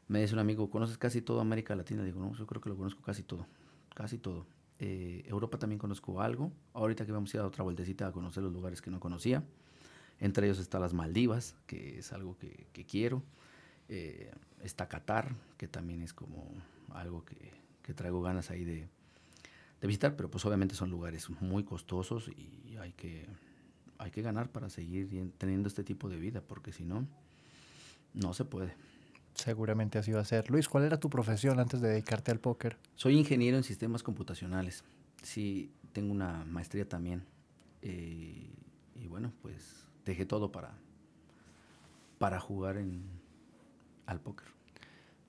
Me dice un amigo, ¿conoces casi todo América Latina? Digo, no, yo creo que lo conozco casi todo, casi todo. Eh, Europa también conozco algo. Ahorita que vamos a ir a otra vueltecita a conocer los lugares que no conocía. Entre ellos está las Maldivas, que es algo que, quiero. Eh, está Qatar, que también es como algo que, traigo ganas ahí de, visitar, pero pues obviamente son lugares muy costosos y hay hay que ganar para seguir teniendo este tipo de vida, porque si no, no se puede. Seguramente así va a ser. Luis, ¿cuál era tu profesión antes de dedicarte al póker? Soy ingeniero en sistemas computacionales. Sí, tengo una maestría también. Eh, y bueno, pues dejé todo para, para jugar en, al póker.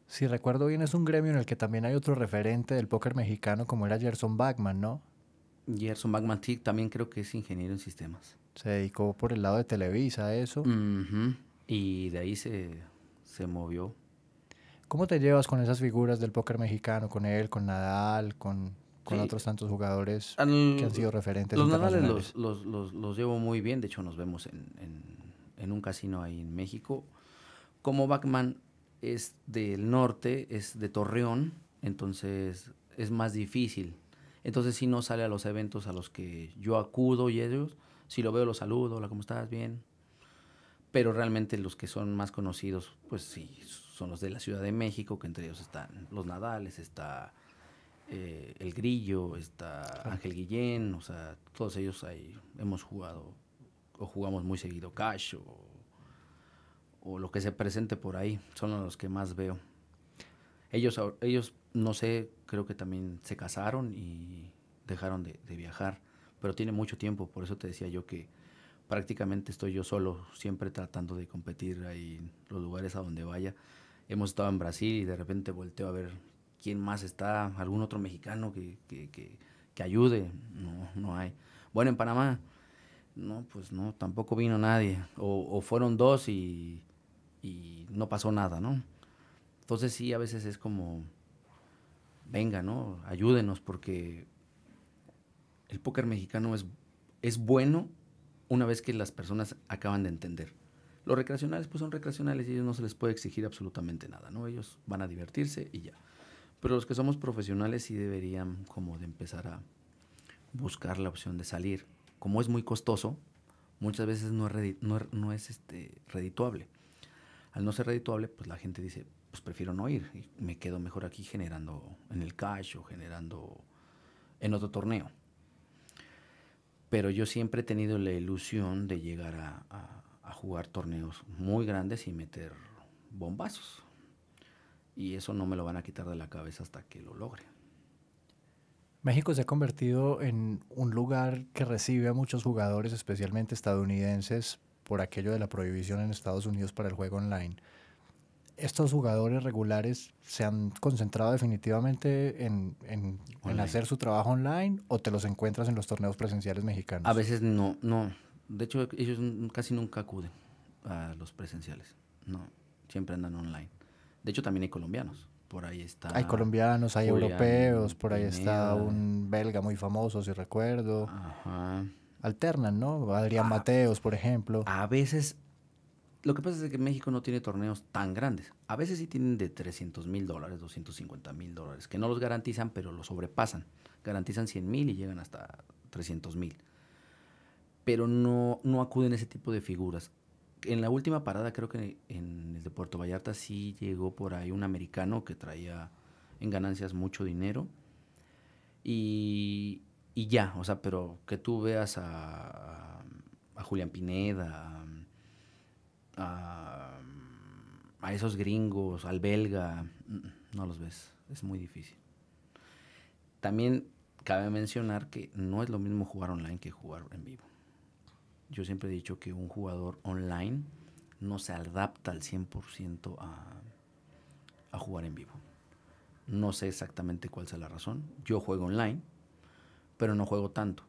Si recuerdo bien, es un gremio en el que también hay otro referente del póker mexicano como era Gerson Bachman, ¿no? Gerson Bachman, sí, también creo que es ingeniero en sistemas. Se dedicó por el lado de Televisa a eso. Y de ahí se se movió. ¿Cómo te llevas con esas figuras del póker mexicano, con él, con Nadal, con, otros tantos jugadores que han sido referentes? Los Nadales los, llevo muy bien, de hecho nos vemos en, en un casino ahí en México. Como Bachman es del norte, es de Torreón, entonces es más difícil. Entonces si no sale a los eventos a los que yo acudo y ellos, si lo veo lo saludo, hola, ¿cómo estás? Bien pero realmente los que son más conocidos, pues sí, son los de la Ciudad de México, que entre ellos están los Nadales, está eh, El Grillo, está Ángel Guillén, o sea, todos ellos ahí hemos jugado o jugamos muy seguido cash o, lo que se presente por ahí, son los que más veo. Ellos, ellos no sé, creo que también se casaron y dejaron de viajar, pero tiene mucho tiempo, por eso te decía yo que prácticamente estoy yo solo, siempre tratando de competir ahí en los lugares a donde vaya. Hemos estado en Brasil y de repente volteo a ver quién más está, algún otro mexicano que, ayude. No, no hay. Bueno, en Panamá, no, pues no, tampoco vino nadie. O, fueron dos y, no pasó nada, ¿no? Entonces sí, a veces es como, venga, ¿no? Ayúdenos porque el póker mexicano es, es bueno una vez que las personas acaban de entender. Los recreacionales pues son recreacionales y ellos no se les puede exigir absolutamente nada, ¿no? Ellos van a divertirse y ya. Pero los que somos profesionales sí deberían como de empezar a buscar la opción de salir. Como es muy costoso, muchas veces no es, no, no es este, redituable. Al no ser redituable, pues la gente dice, pues prefiero no ir y me quedo mejor aquí generando en el cash o generando en otro torneo pero yo siempre he tenido la ilusión de llegar a, jugar torneos muy grandes y meter bombazos. Y eso no me lo van a quitar de la cabeza hasta que lo logre. México se ha convertido en un lugar que recibe a muchos jugadores, especialmente estadounidenses, por aquello de la prohibición en Estados Unidos para el juego online estos jugadores regulares se han concentrado definitivamente en, hacer su trabajo online o te los encuentras en los torneos presenciales mexicanos? A veces no, no. De hecho, ellos casi nunca acuden a los presenciales. No, siempre andan online. De hecho, también hay colombianos. Por ahí está. Hay colombianos, hay europeos, por ahí está un belga muy famoso, si recuerdo. Ajá. Alternan, ¿no? Adrián ah. Mateos, por ejemplo. A veces lo que pasa es que México no tiene torneos tan grandes. A veces sí tienen de 300 mil dólares, 250 mil dólares, que no los garantizan, pero los sobrepasan. Garantizan 100 mil y llegan hasta 300 mil. Pero no, no acuden ese tipo de figuras. En la última parada, creo que en el de Puerto Vallarta sí llegó por ahí un americano que traía en ganancias mucho dinero. Y, ya, o sea, pero que tú veas a, a, a Julián Pineda, a a, esos gringos, al belga, mm, no los ves, es muy difícil. También cabe mencionar que no es lo mismo jugar online que jugar en vivo. Yo siempre he dicho que un jugador online no se adapta al 100% a, a jugar en vivo. No sé exactamente cuál sea la razón. Yo juego online, pero no juego tanto.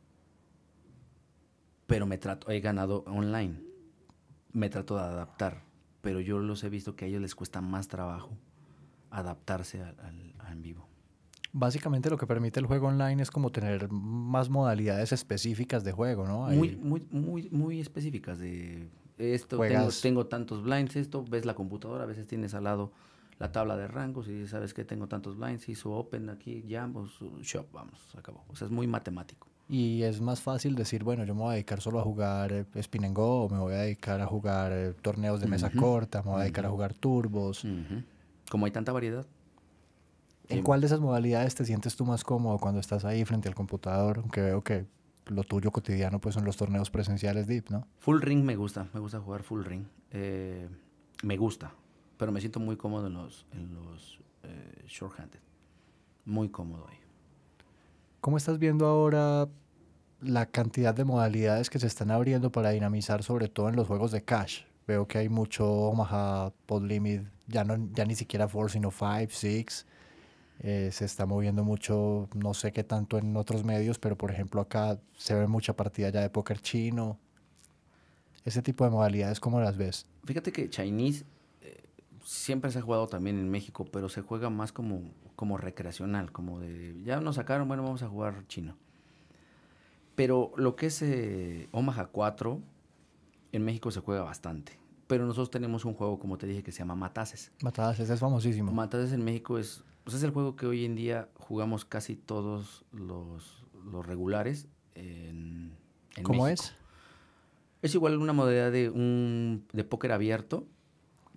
Pero me trato, he ganado online me trato de adaptar, pero yo los he visto que a ellos les cuesta más trabajo adaptarse al, vivo. Básicamente lo que permite el juego online es como tener más modalidades específicas de juego, ¿no? Muy, muy, muy, específicas de esto, tengo, tengo, tantos blinds, esto, ves la computadora, a veces tienes al lado la tabla de rangos y sabes que tengo tantos blinds, hizo open aquí, ya, shop, vamos, acabó. O sea, es muy matemático y es más fácil decir, bueno, yo me voy a dedicar solo a jugar eh, spin and go, me voy a dedicar a jugar eh, torneos de mesa corta, me voy a dedicar a jugar turbos. Como hay tanta variedad. ¿En cuál de esas modalidades te sientes tú más cómodo cuando estás ahí frente al computador? Aunque veo que lo tuyo cotidiano pues son los torneos presenciales deep, ¿no? Full ring me gusta, me gusta jugar full ring. Eh, me gusta, pero me siento muy cómodo en los, en los Muy cómodo ahí. ¿Cómo estás viendo ahora la cantidad de modalidades que se están abriendo para dinamizar, sobre todo en los juegos de cash? Veo que hay mucho Omaha, Podlimit, ya, no, ya ni siquiera Four, sino Five, Six. Eh, se está moviendo mucho, no sé qué tanto en otros medios, pero por ejemplo acá se ve mucha partida ya de póker chino. Ese tipo de modalidades, ¿cómo las ves? Fíjate que Chinese siempre se ha jugado también en México, pero se juega más como, como recreacional, como de, ya nos sacaron, bueno, vamos a jugar chino. Pero lo que es eh, Omaha 4, en México se juega bastante. Pero nosotros tenemos un juego, como te dije, que se llama Mataces. Mataces, es famosísimo. Mataces en México es, pues, es el juego que hoy en día jugamos casi todos los, regulares en, ¿Cómo es? Es igual una modalidad de, de póker abierto,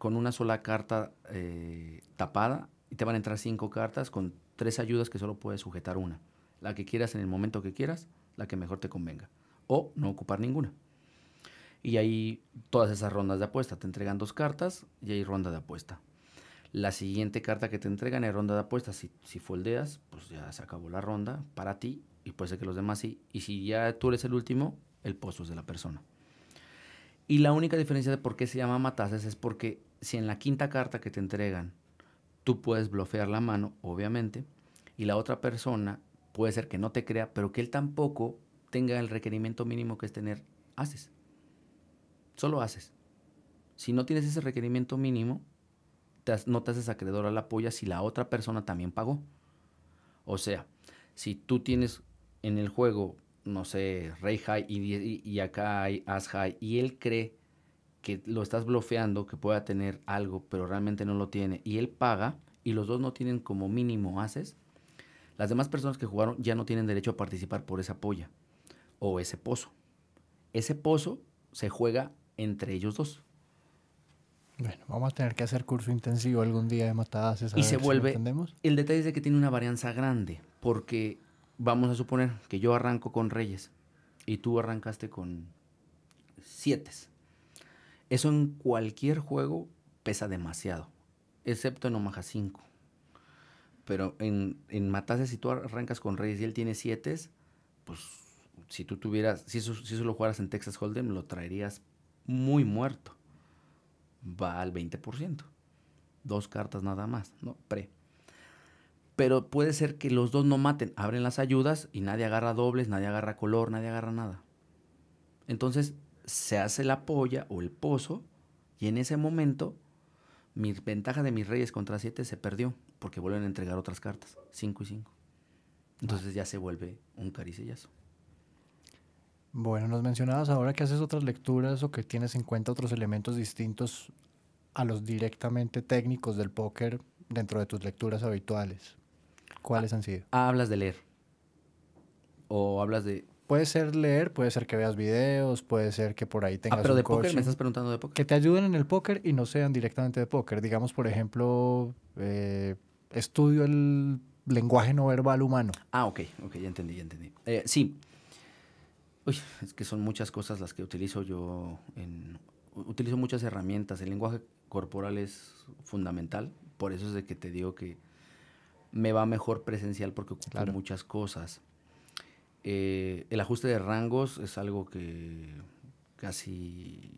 con una sola carta eh, tapada y te van a entrar cinco cartas con tres ayudas que solo puedes sujetar una. La que quieras en el momento que quieras, la que mejor te convenga. O no ocupar ninguna. Y ahí todas esas rondas de apuesta. Te entregan dos cartas y hay ronda de apuesta. La siguiente carta que te entregan es ronda de apuesta Si, si foldeas, pues ya se acabó la ronda para ti y puede ser que los demás sí. Y si ya tú eres el último, el pozo es de la persona. Y la única diferencia de por qué se llama matazas es porque si en la quinta carta que te entregan tú puedes bloquear la mano, obviamente, y la otra persona puede ser que no te crea, pero que él tampoco tenga el requerimiento mínimo que es tener haces. Solo haces. Si no tienes ese requerimiento mínimo, no te haces acreedor a la polla si la otra persona también pagó. O sea, si tú tienes en el juego, no sé, rey high y, y acá hay as high, y él cree que lo estás bloqueando que pueda tener algo, pero realmente no lo tiene, y él paga, y los dos no tienen como mínimo haces, las demás personas que jugaron ya no tienen derecho a participar por esa polla o ese pozo. Ese pozo se juega entre ellos dos. Bueno, vamos a tener que hacer curso intensivo algún día de matadas. Y se vuelve... el detalle es de que tiene una varianza grande, porque vamos a suponer que yo arranco con reyes y tú arrancaste con siete eso en cualquier juego pesa demasiado, excepto en Omaha 5. Pero en, en Matase, si tú arrancas con Reyes y él tiene 7, pues si tú tuvieras, si eso, si eso lo jugaras en Texas Hold'em, lo traerías muy muerto. Va al 20%. Dos cartas nada más, ¿no? Pre. Pero puede ser que los dos no maten, abren las ayudas y nadie agarra dobles, nadie agarra color, nadie agarra nada. Entonces, se hace la polla o el pozo y en ese momento mi ventaja de mis reyes contra siete se perdió porque vuelven a entregar otras cartas, cinco y cinco. Entonces ya se vuelve un caricellazo. Bueno, nos mencionabas ahora que haces otras lecturas o que tienes en cuenta otros elementos distintos a los directamente técnicos del póker dentro de tus lecturas habituales. ¿Cuáles ah, han sido? Ah, hablas de leer. O hablas de Puede ser leer, puede ser que veas videos, puede ser que por ahí ah, tengas. Ah, pero de póker, me estás preguntando de póker. Que te ayuden en el póker y no sean directamente de póker. Digamos, por ejemplo, eh, estudio el lenguaje no verbal humano. Ah, ok, ok, ya entendí, ya entendí. Eh, sí. Uy, es que son muchas cosas las que utilizo yo. utilizo muchas herramientas. El lenguaje corporal es fundamental. Por eso es de que te digo que me va mejor presencial porque ocupa muchas cosas. Eh, el ajuste de rangos es algo que casi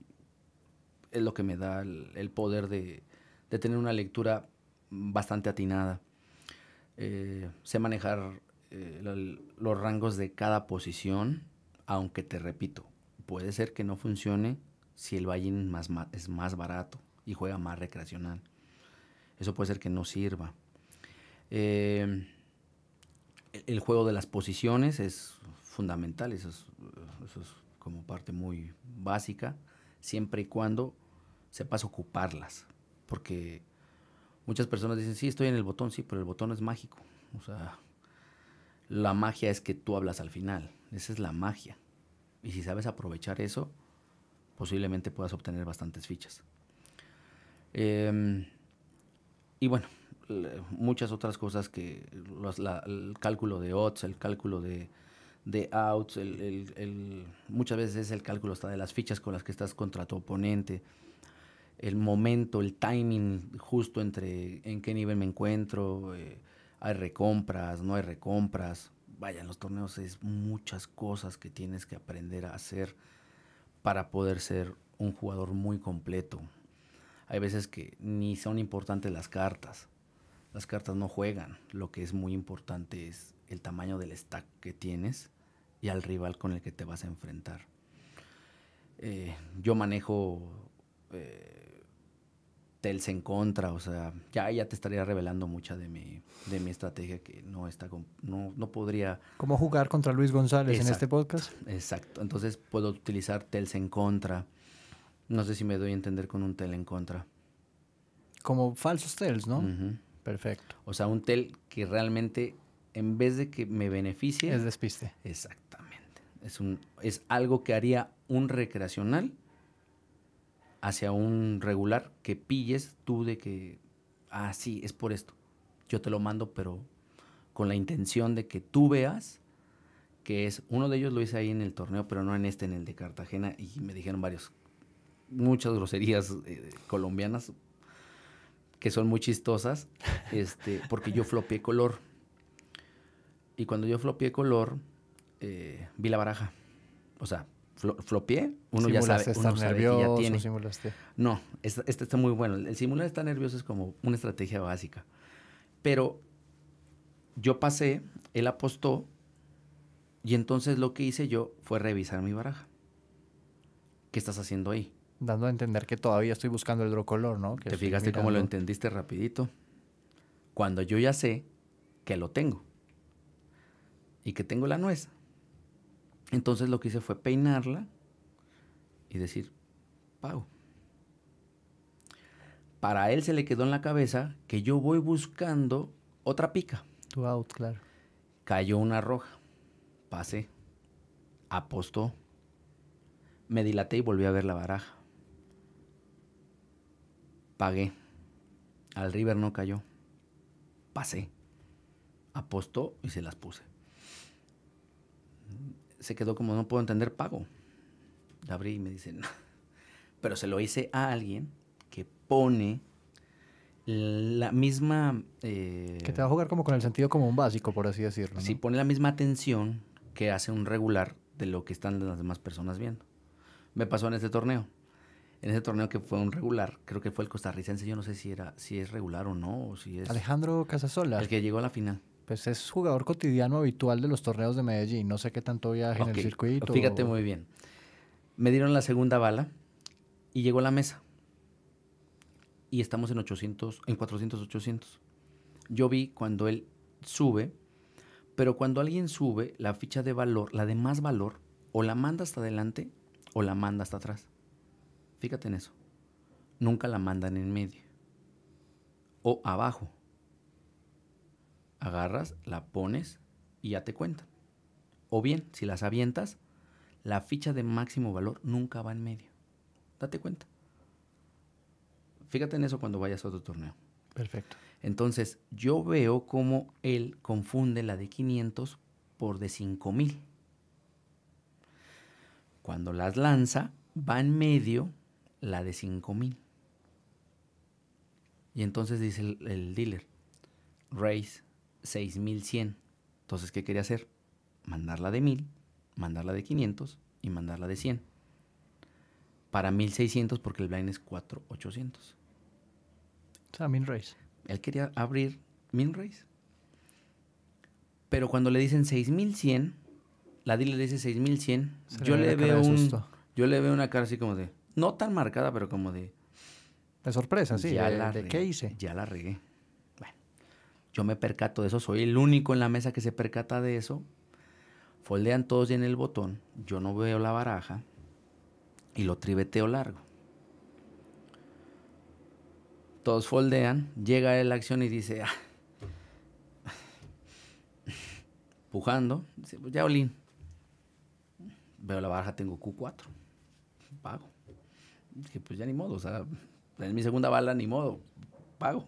es lo que me da el, poder de, tener una lectura bastante atinada. Eh, sé manejar eh, los rangos de cada posición, aunque te repito, puede ser que no funcione si el ballín es más barato y juega más recreacional. Eso puede ser que no sirva. Eh, el juego de las posiciones es fundamental, eso es, como parte muy básica, siempre y cuando sepas ocuparlas, porque muchas personas dicen, sí, estoy en el botón, sí, pero el botón es mágico, o sea, la magia es que tú hablas al final, esa es la magia, y si sabes aprovechar eso, posiblemente puedas obtener bastantes fichas. Em, y bueno, muchas otras cosas que el cálculo de odds, el cálculo de, outs, el, muchas veces es el cálculo está de las fichas con las que estás contra tu oponente, el momento, el timing justo entre en qué nivel me encuentro, eh, hay recompras, no hay recompras. Vaya, en los torneos es muchas cosas que tienes que aprender a hacer para poder ser un jugador muy completo. Hay veces que ni son importantes las cartas las cartas no juegan. Lo que es muy importante es el tamaño del stack que tienes y al rival con el que te vas a enfrentar. Eh, yo manejo eh, Tels en contra, o sea, ya, ya te estaría revelando mucha de mi, de mi estrategia que no está no, no podría. ¿Cómo jugar contra Luis González en este podcast? Exacto. Entonces puedo utilizar Tels en contra. No sé si me doy a entender con un Tel en contra. Como falsos Tels, ¿no? Perfecto. O sea, un TEL que realmente, en vez de que me beneficie... Es despiste. Exactamente. Es, un, es algo que haría un recreacional hacia un regular que pilles tú de que, ah, sí, es por esto. Yo te lo mando, pero con la intención de que tú veas que es, uno de ellos lo hice ahí en el torneo, pero no en este, en el de Cartagena, y me dijeron varios, muchas groserías eh, colombianas que son muy chistosas, este, porque yo flopié color. Y cuando yo flopié color, eh, vi la baraja. O sea, flopié, uno ya sabe, uno que ya tiene. No, este, este, está muy bueno. El simular estar nervioso es como una estrategia básica. Pero yo pasé, él apostó, y entonces lo que hice yo fue revisar mi baraja. ¿Qué estás haciendo ahí? dando a entender que todavía estoy buscando el drocolor, ¿no? Te fijaste cómo lo entendiste rapidito. Cuando yo ya sé que lo tengo y que tengo la nuez. Entonces lo que hice fue peinarla y decir, pago. Para él se le quedó en la cabeza que yo voy buscando otra pica. out, claro. Cayó una roja. Pasé. Apostó. Me dilaté y volví a ver la baraja. Pagué. Al River no cayó. Pasé. Apostó y se las puse. Se quedó como, no puedo entender pago. abrí y me dicen, Pero se lo hice a alguien que pone la misma... Eh, que te va a jugar como con el sentido un básico, por así decirlo. Si pone la misma atención que hace un regular de lo que están las demás personas viendo. Me pasó en este torneo en ese torneo que fue un regular, creo que fue el costarricense, yo no sé si era si es regular o no, o si es Alejandro Casasola. El que llegó a la final. Pues es jugador cotidiano habitual de los torneos de Medellín, no sé qué tanto viaje en el circuito. Fíjate muy bien. Me dieron la segunda bala y llegó a la mesa. Y estamos en 800, en 400, 800. Yo vi cuando él sube, pero cuando alguien sube la ficha de valor, la de más valor, o la manda hasta adelante o la manda hasta atrás. Fíjate en eso. Nunca la mandan en medio. O abajo. Agarras, la pones y ya te cuentan. O bien, si las avientas, la ficha de máximo valor nunca va en medio. Date cuenta. Fíjate en eso cuando vayas a otro torneo. Perfecto. Entonces, yo veo cómo él confunde la de 500 por de 5000. Cuando las lanza, va en medio la de $5,000. Y entonces dice el, dealer, raise 6100. Entonces, ¿qué quería hacer? Mandarla de 1000, mandarla de 500 y mandarla de 100. Para 1600 porque el blind es 4800. O sea, min raise. Él quería abrir min raise. Pero cuando le dicen 6100, la dealer dice 6100, yo le veo yo le veo una cara así como de no tan marcada, pero como de... De sorpresa, sí. de, ¿Qué hice? Ya la regué. Bueno, yo me percato de eso, soy el único en la mesa que se percata de eso. Foldean todos en el botón, yo no veo la baraja y lo tribeteo largo. Todos foldean, llega la acción y dice, ah. pujando, dice, pues ya olín. Veo la baraja, tengo Q4, pago. Dije, pues ya ni modo, o sea, en mi segunda bala ni modo, pago.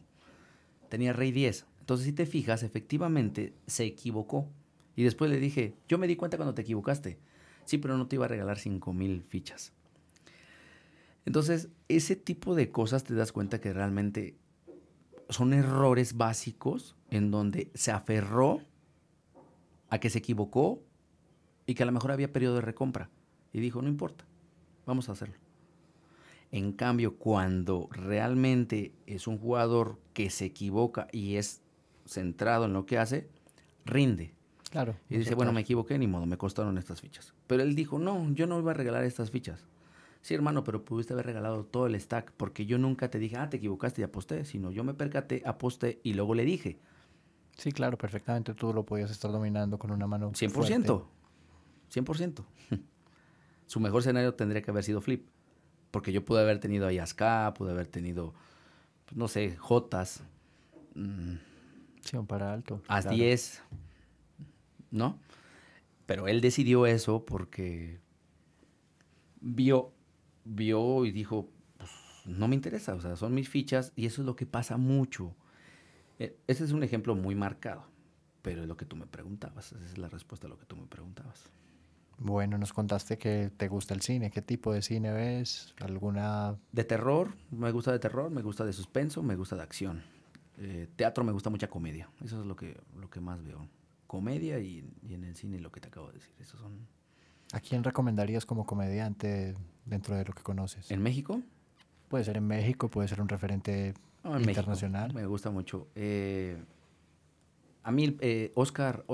Tenía rey 10. Entonces, si te fijas, efectivamente se equivocó. Y después le dije, yo me di cuenta cuando te equivocaste. Sí, pero no te iba a regalar 5 mil fichas. Entonces, ese tipo de cosas te das cuenta que realmente son errores básicos en donde se aferró a que se equivocó y que a lo mejor había periodo de recompra. Y dijo, no importa, vamos a hacerlo. En cambio, cuando realmente es un jugador que se equivoca y es centrado en lo que hace, rinde. Claro. Y dice, bueno, me equivoqué, ni modo, me costaron estas fichas. Pero él dijo, no, yo no iba a regalar estas fichas. Sí, hermano, pero pudiste haber regalado todo el stack, porque yo nunca te dije, ah, te equivocaste y aposté, sino yo me percaté, aposté y luego le dije. Sí, claro, perfectamente tú lo podías estar dominando con una mano. 100%. 100%. Su mejor escenario tendría que haber sido flip. Porque yo pude haber tenido Ayasca, pude haber tenido, pues, no sé, Jotas. Mm. para alto. A ¿no? Pero él decidió eso porque vio, vio y dijo, pues, no me interesa, o sea, son mis fichas y eso es lo que pasa mucho. E, ese es un ejemplo muy marcado, pero es lo que tú me preguntabas, esa es la respuesta a lo que tú me preguntabas. Bueno, nos contaste que te gusta el cine. ¿Qué tipo de cine ves? ¿Alguna...? De terror. Me gusta de terror, me gusta de suspenso, me gusta de acción. Eh, teatro me gusta mucha comedia. Eso es lo que, lo que más veo. Comedia y, y en el cine lo que te acabo de decir. ¿A quién recomendarías como comediante dentro de lo que conoces? ¿En México? Puede ser en México, puede ser un referente internacional. Me gusta mucho. Eh, a mí, eh, Oscar,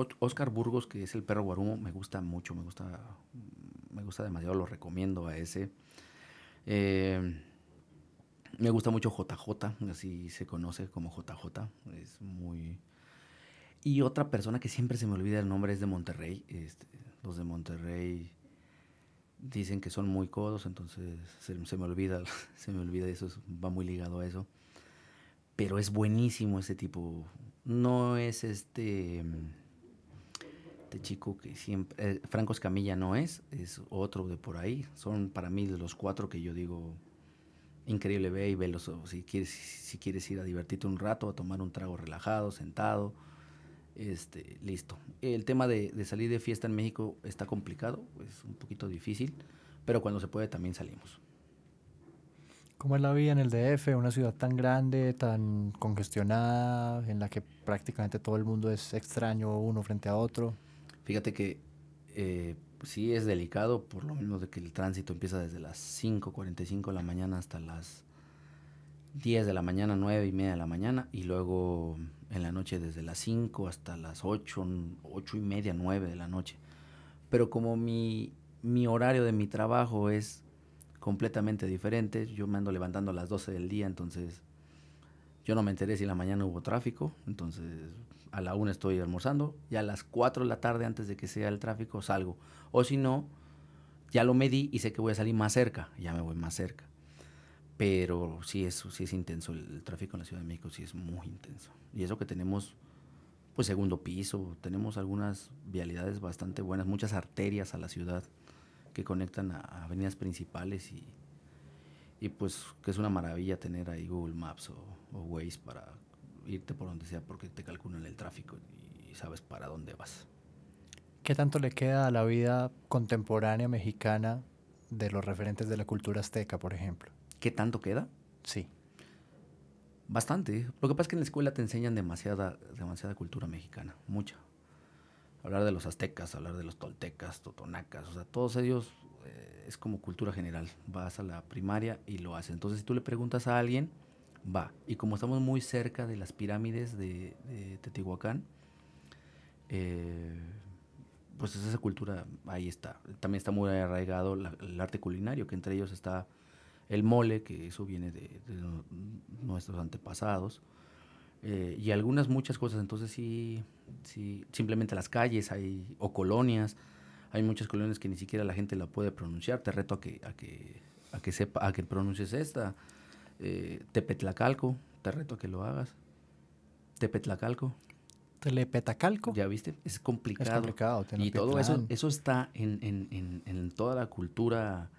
Burgos, que es el perro guarumo, me gusta mucho, me gusta, mm, me gusta demasiado, lo recomiendo a ese. Em, me gusta mucho JJ, así se conoce como JJ, es muy... Y otra persona que siempre se me olvida el nombre es de Monterrey. Este, los de Monterrey dicen que son muy codos, entonces se, me olvida, se me olvida eso, va muy ligado a eso. Pero es buenísimo ese tipo, no es este, este chico que siempre, eh, Franco Escamilla no es, es otro de por ahí. Son para mí de los cuatro que yo digo, increíble, ve y velos. Si quieres, si quieres ir a divertirte un rato, a tomar un trago relajado, sentado, este, listo. El tema de salir de fiesta en México está complicado, es un poquito difícil, pero cuando se puede también salimos. ¿Cómo es la vida en el DF, una ciudad tan grande, tan congestionada, en la que prácticamente todo el mundo es extraño uno frente a otro? Fíjate que eh, sí es delicado, por lo mismo de que el tránsito empieza desde las 5.45 de la mañana hasta las 10 de la mañana, 9 y media de la mañana, y luego en la noche desde las 5 hasta las 8, 8 y media, 9 de la noche. Pero como mi, mi horario de mi trabajo es completamente diferentes. Yo me ando levantando a las 12 del día, entonces yo no me enteré si en la mañana hubo tráfico, entonces a la 1 estoy almorzando y a las 4 de la tarde antes de que sea el tráfico salgo. O si no, ya lo medí y sé que voy a salir más cerca, ya me voy más cerca. Pero sí es, sí es intenso, el, el tráfico en la Ciudad de México sí es muy intenso. Y eso que tenemos, pues segundo piso, tenemos algunas vialidades bastante buenas, muchas arterias a la ciudad que conectan a, avenidas principales y, pues que es una maravilla tener ahí Google Maps o, Waze para irte por donde sea porque te calculan el tráfico y, sabes para dónde vas. ¿Qué tanto le queda a la vida contemporánea mexicana de los referentes de la cultura azteca, por ejemplo? ¿Qué tanto queda? Sí. Bastante. Lo que pasa es que en la escuela te enseñan demasiada, demasiada cultura mexicana, mucha, hablar de los aztecas, hablar de los toltecas, totonacas, o sea, todos ellos eh, es como cultura general, vas a la primaria y lo hacen. Entonces, si tú le preguntas a alguien, va. Y como estamos muy cerca de las pirámides de, de Teotihuacán, eh, pues esa cultura ahí está. También está muy arraigado el arte culinario, que entre ellos está el mole, que eso viene de nuestros antepasados. Eh, y algunas muchas cosas. Entonces sí, sí, simplemente las calles hay, o colonias, hay muchas colonias que ni siquiera la gente la puede pronunciar. Te reto a que, a que, a que sepa, a que pronuncies esta. Eh, tepetlacalco, te reto a que lo hagas. Tepetlacalco. Telepetacalco. Ya viste, es complicado. y todo eso, eso está en, toda la cultura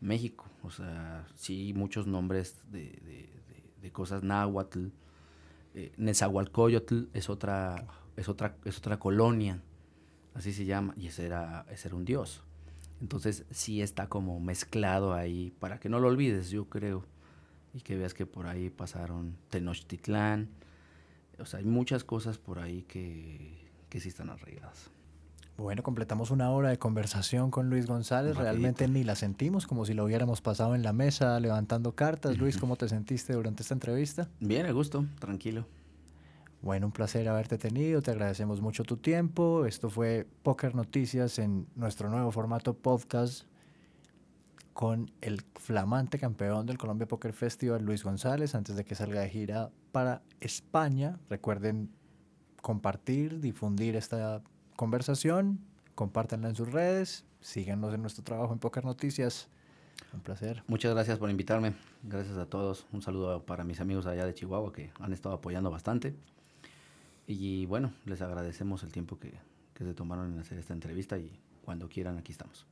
México. O sea, sí, muchos nombres de, de cosas náhuatl, eh, Nezahualcóyotl es otra, es, otra, es otra colonia, así se llama, y ese era, un dios. Entonces sí está como mezclado ahí, para que no lo olvides, yo creo, y que veas que por ahí pasaron Tenochtitlán, o sea, hay muchas cosas por ahí que, que sí están arraigadas. Bueno, completamos una hora de conversación con Luis González. Realmente ni la sentimos como si lo hubiéramos pasado en la mesa levantando cartas. Luis, ¿cómo te sentiste durante esta entrevista? Bien, a gusto, tranquilo. Bueno, un placer haberte tenido, te agradecemos mucho tu tiempo. Esto fue Poker Noticias en nuestro nuevo formato podcast con el flamante campeón del Colombia Poker Festival, Luis González, antes de que salga de gira para España. Recuerden compartir, difundir esta conversación, compártanla en sus redes, síganos en nuestro trabajo en Pocas Noticias. Un placer. Muchas gracias por invitarme. Gracias a todos. Un saludo para mis amigos allá de Chihuahua que han estado apoyando bastante. Y bueno, les agradecemos el tiempo que se tomaron en hacer esta entrevista y cuando quieran aquí estamos.